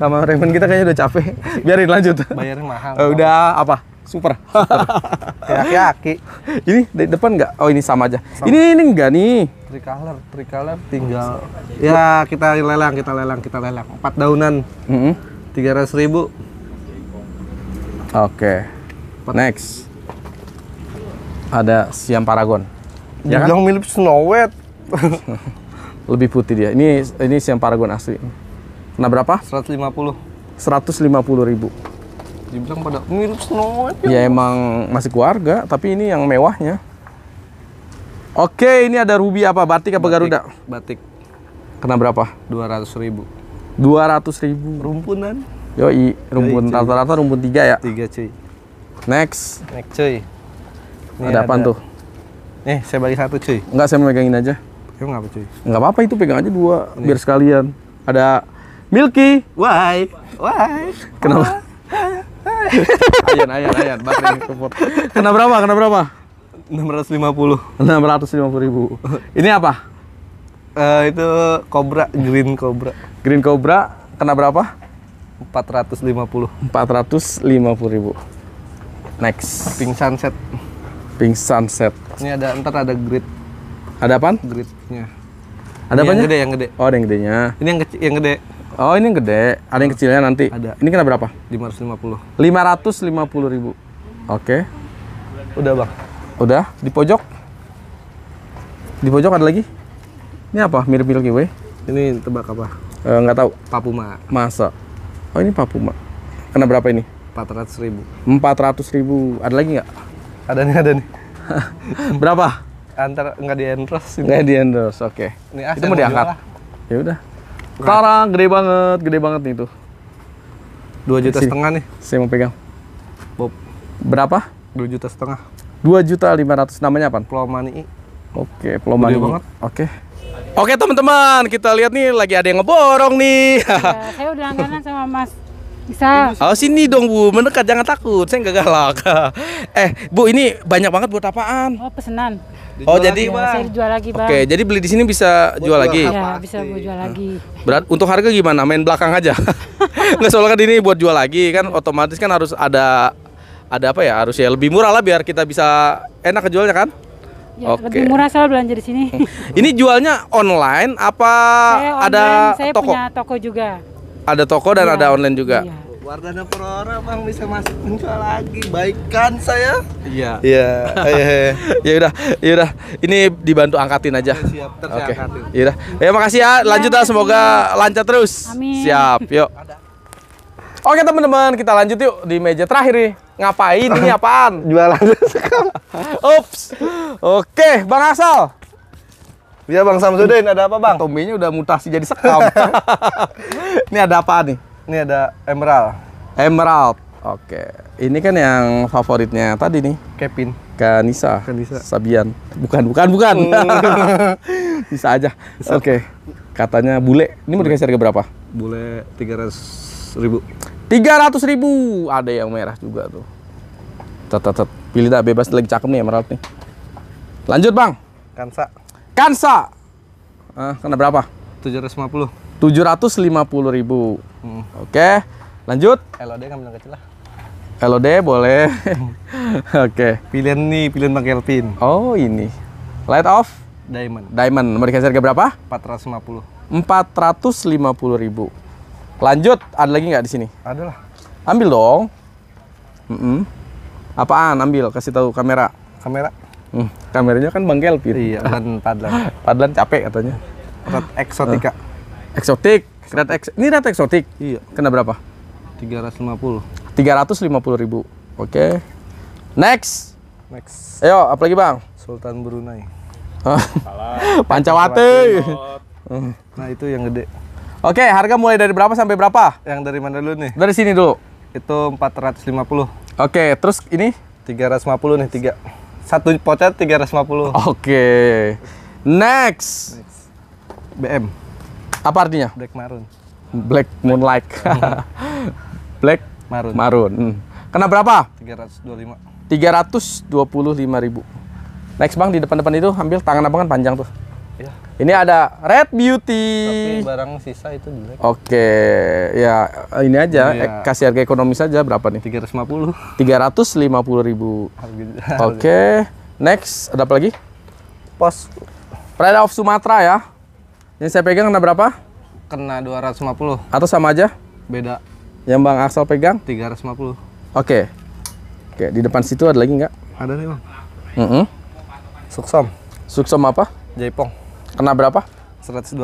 Kamar Raymond kita kayaknya udah capek. Biarin lanjut. Bayarnya mahal. Oh, udah, apa? Super. Kaki-kaki. ini di depan nggak? Oh ini sama aja. Sama. Ini ini enggak nih. Tricolor, tricolor tinggal. Ya kita lelang, kita lelang, kita lelang. Empat daunan. Tiga ratus ribu. Oke. Okay. Next. Ada Siam Paragon. Ya kan? Yang mirip Snow White. Lebih putih dia. Ini ini Siam Paragon asli. Nah berapa? Seratus Seratus lima puluh. lima puluh ribu dibilang pada mirip Snow White ya. ya emang masih keluarga tapi ini yang mewahnya Oke, ini ada ruby apa? Batik apa batik, Garuda? Batik. Kena berapa? 200 ribu. 200 ribu. Rumpunan. Yoi, rumpun rata-rata rumpun tiga ya? Tiga cuy. Next. Next cuy. Ini ada, apa tuh? Eh, saya balik satu cuy. Enggak, saya megangin aja. Emang apa cuy? Enggak apa-apa itu pegang aja dua, ini. biar sekalian. Ada Milky. Why? Why? Kenapa? ayan, ayan, ayan. Baterai support. Kena berapa? Kena berapa? 650. 650 ribu. Ini apa? Uh, itu kobra Green kobra. Green kobra? kena berapa? 450. 450 ribu. Next. Pink Sunset. Pink Sunset. Ini ada ntar ada grid. Ada apa? Gridnya. Ada apa? Yang gede, yang gede. Oh, ada yang gedenya. Ini yang kecil, yang gede. Oh ini yang gede, ada yang kecilnya nanti. Ada. Ini kena berapa? 550. 550 ribu. Oke. Okay. Udah bang. Udah. Di pojok. Di pojok ada lagi. Ini apa? Mirip mirip gue. Ini tebak apa? Eh, nggak tahu. Papuma. Masa. Oh ini Papuma. Kena berapa ini? 400 ribu. 400 ribu. Ada lagi nggak? Ada nih, ada nih. berapa? Antar nggak di endorse. Nggak di endorse. Oke. Okay. Ini itu mau diangkat. Ya udah. Parah, gede banget, gede banget nih tuh. Dua juta setengah nih. Saya mau pegang. Bob. Berapa? Dua juta setengah. Dua juta lima ratus. Namanya apa? Plomani. Oke, Plomani. Gede banget. Oke. Oke teman-teman, kita lihat nih lagi ada yang ngeborong nih. Ya, saya udah langganan sama Mas bisa. Oh sini dong Bu, mendekat jangan takut, saya nggak galak. eh Bu ini banyak banget buat apaan? Oh pesenan. Oh, dijual oh jadi bang. Saya dijual lagi bang. Oke jadi beli di sini bisa jual, lagi. Ya bisa buat jual lagi. Berat untuk harga gimana? Main belakang aja. nggak soalnya kan ini buat jual lagi kan otomatis kan harus ada ada apa ya harus ya lebih murah lah biar kita bisa enak jualnya kan. Ya, Oke. Lebih murah soal belanja di sini. ini jualnya online apa online, ada saya toko? Saya punya toko juga ada toko dan ya. ada online juga. Ya. Wardana Perora Bang bisa masuk muncul lagi. Baikkan saya. Iya. Iya. Iya, iya. iya. Ya udah, ya udah. Ini dibantu angkatin aja. Oke, siap, Oke. Ya udah. Ya makasih ya. Lanjut ya, semoga lancar terus. Amin. Siap, yuk. Oke teman-teman, kita lanjut yuk di meja terakhir nih. Ngapain ini apaan? Jualan sekam. Ups. Oke, Bang Asal. Iya Bang Samsudin, ada apa Bang? Tominya udah mutasi jadi sekam. ini ada apa nih? Ini ada emerald. Emerald. Oke. Ini kan yang favoritnya tadi nih. Kevin. Kanisa. Kanisa. Sabian. Bukan, bukan, bukan. Hmm. Bisa aja. Bisa. Oke. Katanya bule. Ini mau dikasih harga berapa? Bule 300 ribu. 300 ribu. Ada yang merah juga tuh. Tet, tet, Pilih dah bebas lagi cakep nih emerald nih. Lanjut bang. Kansa. Kansa. Uh, kena berapa? 750. 750 ribu. Hmm. Oke, okay. lanjut. LOD kan bilang kecil lah. LOD boleh. Hmm. Oke. okay. Pilihan nih, pilihan Bang Kelvin. Oh, ini. Light off. Diamond. Diamond. Nomor dikasih harga berapa? 450. 450 ribu. Lanjut, ada lagi nggak di sini? Ada lah. Ambil dong. Mm -mm. Apaan? Ambil, kasih tahu kamera. Kamera. Hmm, kameranya kan Bang Kelvin. Iya, bukan Padlan. Padlan capek katanya. Red Exotica. Uh, eh, eksotik. Red ex ini Red Exotic. Iya. Kena berapa? 350. 350 ribu. Oke. Okay. Next. Next. Ayo, apa lagi Bang? Sultan Brunei. Pancawati. Hmm. Nah, itu yang gede. Oke, okay, harga mulai dari berapa sampai berapa? Yang dari mana dulu nih? Dari sini dulu. Itu 450. Oke, okay, terus ini 350 nih, tiga satu potnya 350. Oke. Okay. Next. Next. BM. Apa artinya? Black Maroon. Black Moonlight. Black Maroon. Maroon. Hmm. Kena berapa? 325. 325 ribu. Next bang di depan-depan itu ambil tangan abang kan panjang tuh. Iya. Ini ada Red Beauty. Tapi barang sisa itu jelek. Oke, okay. ya ini aja ini ya. kasih harga ekonomi saja berapa nih? 350. 350 ribu. Oke, okay. next ada apa lagi? Pos Pride of Sumatera ya. Ini saya pegang kena berapa? Kena 250. Atau sama aja? Beda. Yang Bang Axel pegang? 350. Oke. Okay. Oke, di depan situ ada lagi nggak? Ada nih, Bang. Mm -hmm. Suksom. Suksom apa? Jaipong. Kena berapa? 125.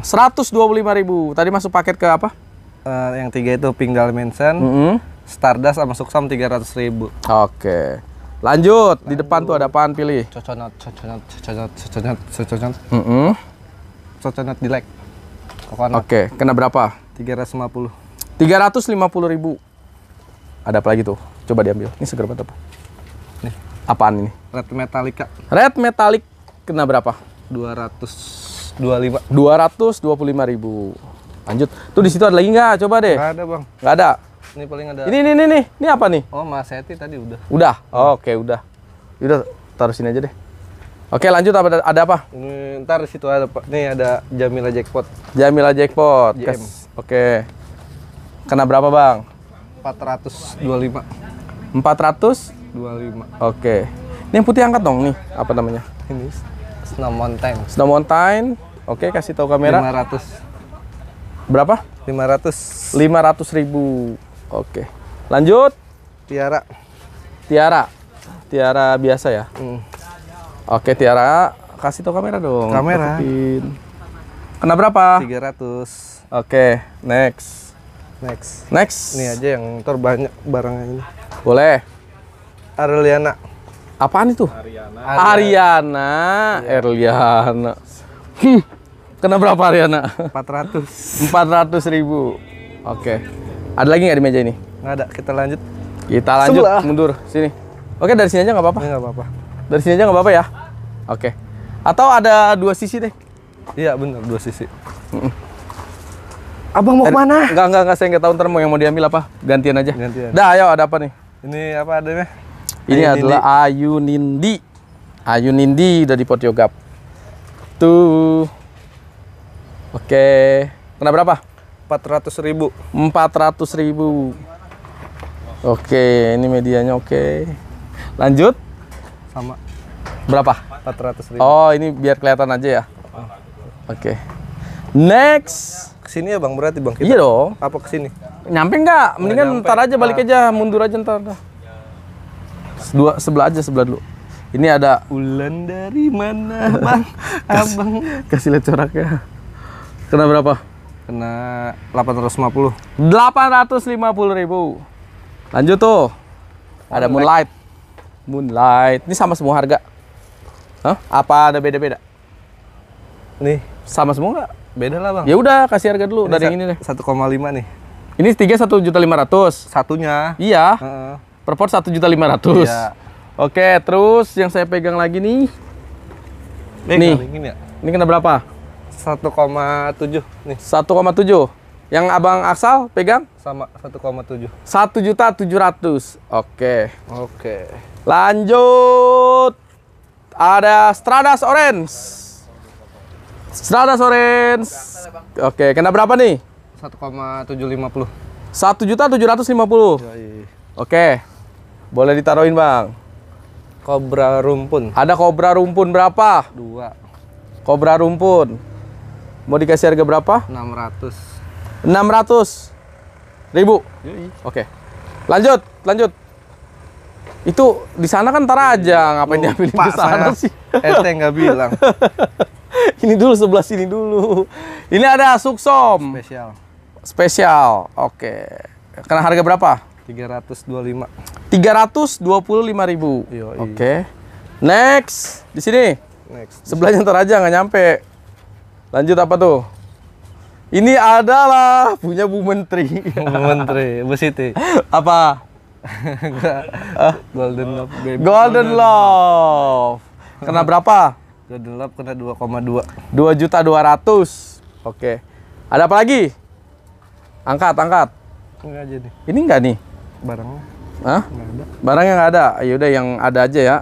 125 ribu. Tadi masuk paket ke apa? Uh, yang tiga itu Pinggal Mansion, mm -hmm. Stardust sama Suksam 300 ribu. Oke. Okay. Lanjut, Lanjut, di depan tuh ada apaan pilih? Coconut, coconut, coconut, coconut, coconut. Mm -hmm. Coconut di like. Oke, okay. kena berapa? 350. 350 ribu. Ada apa lagi tuh? Coba diambil. Ini seger banget apa? Nih. Apaan ini? Red Metallica. Red Metallic kena berapa? 200 25 225 ribu lanjut tuh di situ ada lagi nggak coba deh nggak ada bang nggak ada ini paling ada ini ini ini ini, ini apa nih oh mas Seti tadi udah udah oh, oke okay, udah udah taruh sini aja deh oke lanjut apa ada apa ini, ntar di situ ada pak nih ada Jamila jackpot Jamila jackpot oke okay. kena berapa bang 425 425 oke okay. ini yang putih angkat dong nih apa namanya ini Snow Mountain. Snow Mountain. Oke, kasih tahu kamera. 500. Berapa? 500. 500 ribu. Oke. Lanjut. Tiara. Tiara. Tiara biasa ya? Hmm. Oke, Tiara. Kasih tahu kamera dong. Kamera. Tutupin. Kena berapa? 300. Oke, next. Next. Next. Ini aja yang terbanyak barangnya ini. Boleh. Arliana apaan itu? Ariana. Ariana, Ariana. Erliana. Hmm. Kena berapa Ariana? 400. 400 ribu. Oke. Okay. Ada lagi nggak di meja ini? Nggak ada. Kita lanjut. Kita lanjut. Sebelah. Mundur sini. Oke okay, dari sini aja nggak apa-apa. Nggak apa-apa. Dari sini aja nggak apa-apa ya. Oke. Okay. Atau ada dua sisi deh. Iya benar dua sisi. Abang mau mana? Enggak, enggak, enggak. Saya nggak tahu ntar mau yang mau diambil apa. Gantian aja. Gantian. Dah, ayo ada apa nih? Ini apa adanya? Ini Ayu adalah Nindi. Ayu Nindi. Ayu Nindi dari Pot Yogap. Tuh. Oke. Kenapa Kena berapa? 400.000. ribu. 400 ribu. Oke, ini medianya oke. Lanjut. Sama. Berapa? 400.000. ribu. Oh, ini biar kelihatan aja ya. Oke. Okay. Next. Kesini ya bang berarti bang kita. Iya dong. Apa kesini? Nyampe nggak? Mendingan nyampe. ntar aja balik nah. aja mundur aja ntar. Dua sebelah aja sebelah dulu. Ini ada Ulan dari mana, Bang? Kas, Abang. Kasih lihat coraknya. Kena berapa? Kena 850. 850 ribu. Lanjut tuh. Ada Moonlight. Moonlight. Ini sama semua harga. Hah? Apa ada beda-beda? Nih, sama semua nggak? Beda lah, Bang. Ya udah, kasih harga dulu ini dari yang ini deh. 1,5 nih. Ini tiga satu juta lima ratus. Satunya. Iya. Uh -uh. Per pot lima ratus. Iya. Oke, terus yang saya pegang lagi nih. Ini nih. Ini, ya? ini kena berapa? 1,7 nih. tujuh. Yang Abang Aksal pegang sama satu koma tujuh. Satu juta tujuh ratus. Oke. Oke. Lanjut. Ada Stradas Orange. Stradas Orange. Oke, kena berapa nih? puluh. Satu juta tujuh ratus lima puluh. Oke. Boleh ditaruhin bang. Kobra rumpun. Ada kobra rumpun berapa? Dua. Kobra rumpun. Mau dikasih harga berapa? 600. 600 ribu. Oke. Oke. Lanjut, lanjut. Itu di sana kan tar aja, ngapain diambil di sana sih? Ente nggak bilang. ini dulu sebelah sini dulu. Ini ada suksom. Spesial. Spesial. Oke. Kena harga berapa? 325 lima ribu Oke. Okay. Next, di sini. Next. Sebelahnya ntar aja nggak nyampe. Lanjut apa tuh? Ini adalah punya Bu Menteri. Bu Menteri, Bu Siti. apa? Ah. Golden Love baby. Golden Love. Kena berapa? Golden Love kena 2,2. 2 juta 200. Oke. Okay. Ada apa lagi? Angkat, angkat. Enggak jadi. Ini enggak nih? Barangnya. Hah? ada. Barangnya nggak ada. Ayo ah, udah yang ada aja ya.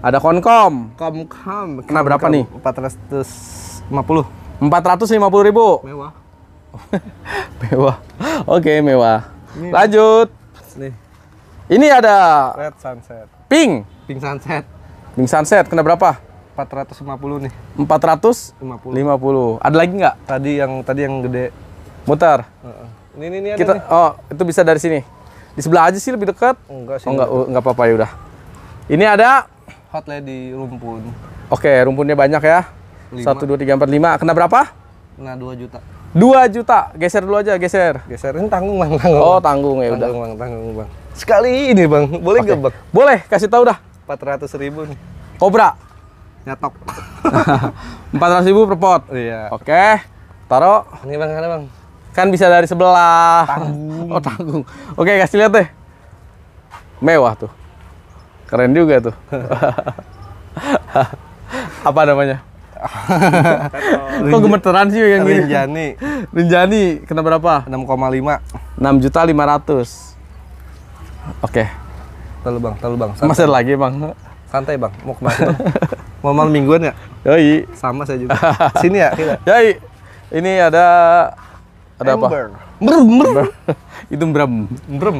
Ada konkom. kom. Kena berapa kom. nih? 450. 450.000. ribu. Mewah. mewah. Oke, okay, mewah. Ini Lanjut. Nih. Ini ada Red Sunset. Pink. Pink Sunset. Pink Sunset kena berapa? 450 nih. 450. 50. Ada lagi nggak? Tadi yang tadi yang gede. Mutar. Uh -uh. Ini, ini, ini Kita, nih. Oh, itu bisa dari sini. Di sebelah aja sih lebih dekat. Enggak sih. Oh, enggak enggak apa-apa ya udah. Ini ada hot lady rumpun. Oke, rumpunnya banyak ya. satu dua tiga empat lima 5. Kena berapa? Kena dua juta. dua juta. Geser dulu aja, geser. Geserin tanggung, Bang. Tanggung. Oh, tanggung ya udah. Bang, tanggung, Bang. Sekali ini, Bang. Boleh enggak, Bang? Boleh, kasih tau dah. empat ratus ribu nih. Kobra. empat ratus ribu per pot. Iya. Oke. Taruh. Ini Bang, ada Bang. Kan bisa dari sebelah. Tanggung. Oh, tanggung. Oke, kasih lihat deh. Mewah tuh. Keren juga tuh. Apa namanya? Kok gemeteran sih yang gini? Rinjani. Rinjani kena berapa? 6,5. 6 juta 500. Oke. Okay. Terlalu bang, terlalu bang. Santai. Masih lagi bang. Santai bang, mau kemana? mau malam mingguan ya? Yoi. Sama saya juga. Sini ya kita. Yoi. Ini ada ada Amber. apa? Merem, merem. itu merem. Merem.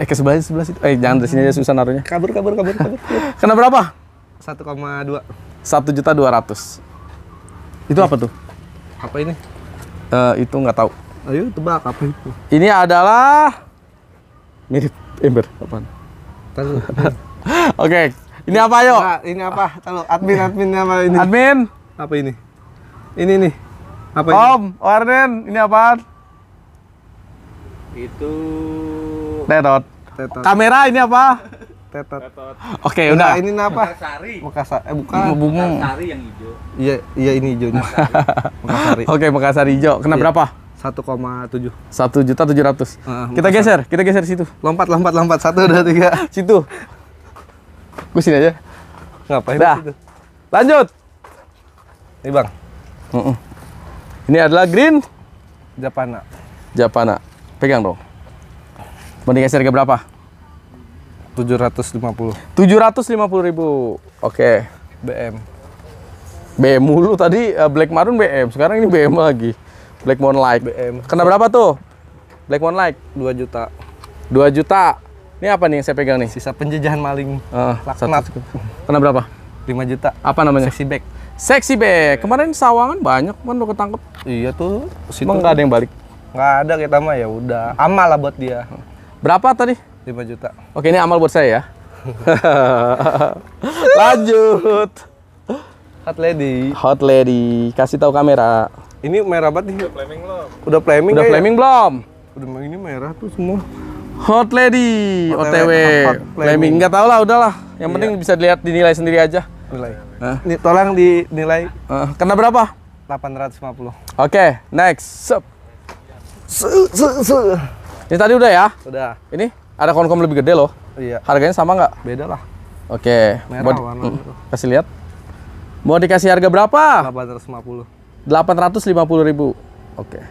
Eh, ke sebelah sebelah situ. Eh, jangan di sini aja susah naruhnya. Kabur, kabur, kabur, kabur. Kena berapa? 1,2. 1 juta 200. Itu apa tuh? Apa ini? Uh, itu nggak tahu. Ayo tebak apa itu? Ini adalah mirip ember apa? Tahu. Oke. Ini apa, yuk? ini apa? Tahu admin admin apa ini? Admin. Apa ini? Ini nih. Apa ini? Om, Warnen, ini apaan? Itu Tetot. Tetot. Kamera ini apa? Tetot. Oke, okay, nah, udah. ini apa? Mekasari. Mekasa eh bukan. Bunga. yang hijau. Iya, iya ini hijau. Oke, okay, Mekasari hijau. Kena iya. satu berapa? tujuh satu juta tujuh ratus ah, ah, kita geser kita geser situ lompat lompat lompat satu dua tiga situ gue sini aja ngapain dah situ? lanjut ini bang uh -uh. ini adalah green japana japana Pegang dong. Mau digeser ke berapa? 750. 750 ribu. Oke. Okay. BM. BM mulu tadi eh, Black Maroon BM, sekarang ini BM lagi. Black Moon light. BM. Kena berapa tuh? Black Moon light. 2 juta. 2 juta. Ini apa nih yang saya pegang nih? Sisa penjajahan maling. Uh, Laknat. Kena berapa? 5 juta. Apa namanya? Sexy bag. Sexy bag. Kemarin sawangan banyak kan lo ketangkep. Iya tuh. Situ Emang nggak ada yang balik? nggak ada kita mah ya udah amal lah buat dia berapa tadi 5 juta oke ini amal buat saya ya lanjut hot lady hot lady kasih tahu kamera ini merah banget nih udah flaming belum udah flaming udah ya? flaming belum udah ini merah tuh semua hot lady hot otw hot flaming nggak tahu lah udahlah yang iya. penting bisa dilihat dinilai sendiri aja nilai Nah. Tolong dinilai. Uh, kena berapa? 850. Oke, okay, next. Sup. Se, se, se. Ini tadi udah ya? Udah. Ini ada konkom lebih gede loh. Iya. Harganya sama nggak? Beda lah. Oke. Okay. Merah warna hmm. gitu. Kasih lihat. Mau dikasih harga berapa? 850. 850 ribu. Oke.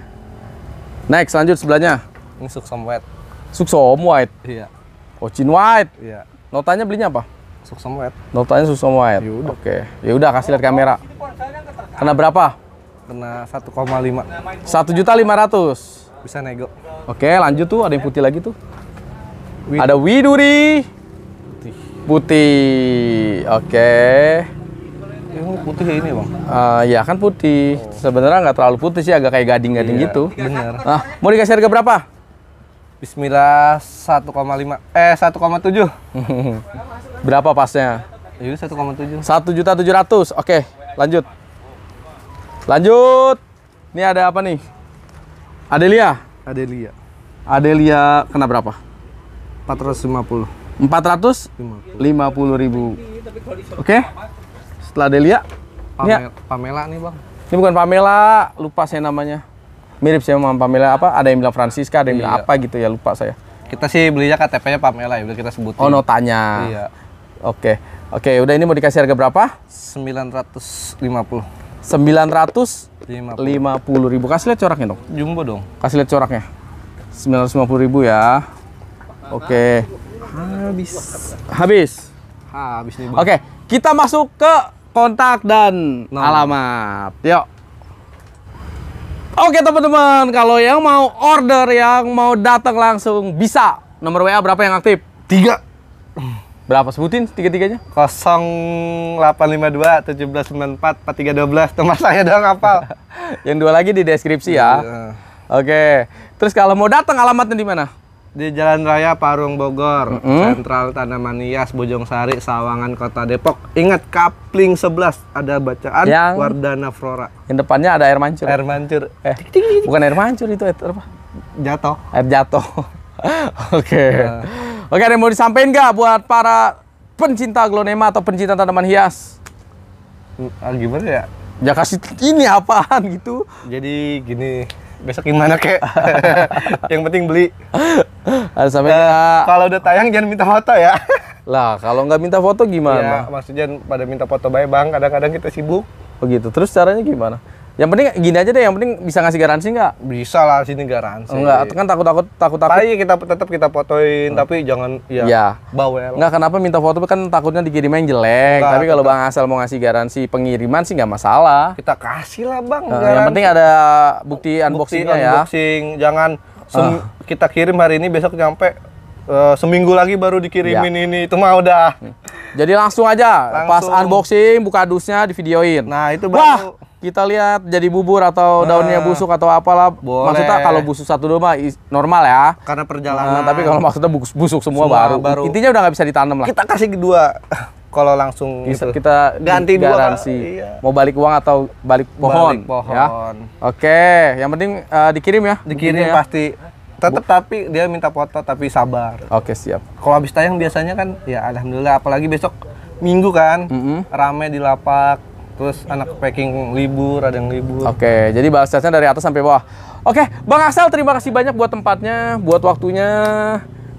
Next, lanjut sebelahnya. Ini Suksom White. Suksom White? Iya. Oh, Chin White? Iya. Notanya belinya apa? Suksom White. Notanya Suksom White? Yaudah. Oke. Ya udah kasih lihat kamera. Kena berapa? Kena 1,5. 1 juta 500. Bisa nego. Oke, lanjut tuh ada yang putih lagi tuh. Wid ada Widuri. Putih. Putih. Oke. Okay. Ya, Emang putih ya ini bang? Uh, ya kan putih. Oh. Sebenarnya nggak terlalu putih sih, agak kayak gading-gading iya, gitu. Bener. Nah, mau dikasih harga berapa? Bismillah 1,5 eh 1,7. berapa pasnya? Ya satu 1,7. tujuh juta Oke, lanjut. Lanjut. Ini ada apa nih? Adelia? Adelia. Adelia kena berapa? 450. 450 ribu. Oke. Okay. Setelah Adelia. Pamela, ya. Pamela nih bang. Ini bukan Pamela, lupa saya namanya. Mirip saya sama Pamela apa? Ada yang bilang Francisca, ada yang iya. bilang apa gitu ya lupa saya. Kita sih belinya KTP-nya Pamela ya, udah kita sebutin. Oh notanya. Iya. Oke. Okay. Oke, okay, udah ini mau dikasih harga berapa? 950. 900 lima puluh ribu. Kasih lihat coraknya dong. Jumbo dong. Kasih lihat coraknya. Sembilan ratus lima puluh ribu ya. Oke. Okay. Habis. Habis. Habis nih. Oke, okay. kita masuk ke kontak dan no. Nah. alamat. Yuk. Oke teman-teman, kalau yang mau order, yang mau datang langsung bisa. Nomor WA berapa yang aktif? Tiga. Berapa sebutin tiga-tiganya? 0852 1794 4312 teman saya doang hafal. yang dua lagi di deskripsi ya. Uh. Oke. Terus kalau mau datang alamatnya di mana? Di Jalan Raya Parung Bogor, mm -hmm. Sentral Tanaman Hias, Bojongsari, Sawangan, Kota Depok. Ingat kapling 11 ada bacaan yang, Wardana Flora. Yang depannya ada air mancur. Air mancur. Eh, bukan air mancur itu air apa? Jatuh. Air jatuh. Oke. okay. Iya. Uh. Oke, ada yang mau disampaikan nggak buat para pencinta glonema atau pencinta tanaman hias? Hmm, ah, gimana ya? Ya kasih ini apaan gitu. Jadi gini, besok gimana kek? yang penting beli. Ada sampai eh, nah, kalau udah tayang jangan minta foto ya. lah, kalau nggak minta foto gimana? Ya, maksudnya pada minta foto baik bang, kadang-kadang kita sibuk. Begitu. Oh Terus caranya gimana? Yang penting gini aja deh, yang penting bisa ngasih garansi nggak? Bisa lah sini garansi. Enggak, kan takut takut takut takut. Tapi ya kita tetap kita fotoin, hmm. tapi jangan ya, ya. bawel. Enggak kenapa minta foto kan takutnya yang jelek. Enggak, tapi kalau Bang Asal mau ngasih garansi pengiriman sih nggak masalah. Kita kasih lah Bang. Nah, yang penting ada bukti unboxing unboxing, ya. Unboxing, jangan uh. kita kirim hari ini besok nyampe Uh, seminggu lagi baru dikirimin ya. ini itu mah udah jadi langsung aja langsung. pas unboxing buka dusnya di videoin nah itu baru Wah kita lihat jadi bubur atau nah. daunnya busuk atau apalah. Boleh. Maksudnya kalau busuk satu dua normal ya. Karena perjalanan. Nah, tapi kalau maksudnya busuk, busuk semua, semua baru. baru. Intinya udah nggak bisa ditanam lah. Kita kasih dua kalau langsung gitu. kita, kita ganti garansi. Dua, iya. Mau balik uang atau balik pohon. Balik pohon. Ya? Oke, yang penting uh, dikirim ya. Dikirim ya. pasti. Tetap tapi dia minta foto tapi sabar. Oke, siap. Kalau habis tayang biasanya kan ya alhamdulillah apalagi besok minggu kan mm -hmm. rame di lapak terus anak packing libur, ada yang libur. Oke, okay, jadi bahasanya dari atas sampai bawah. Oke, okay, Bang asal terima kasih banyak buat tempatnya, buat waktunya.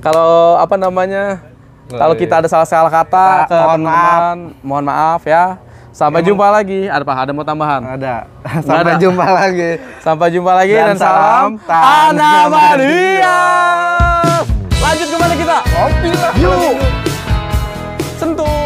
Kalau apa namanya? kalau kita ada salah-salah kata ah, ke teman-teman, mohon maaf ya. Sampai ya, jumpa lagi. Ada Pak, ada mau tambahan? Ada. Sampai ada. jumpa lagi. Sampai jumpa lagi dan, dan salam Maria Lanjut kemana kita? Kopi lah. Sentuh.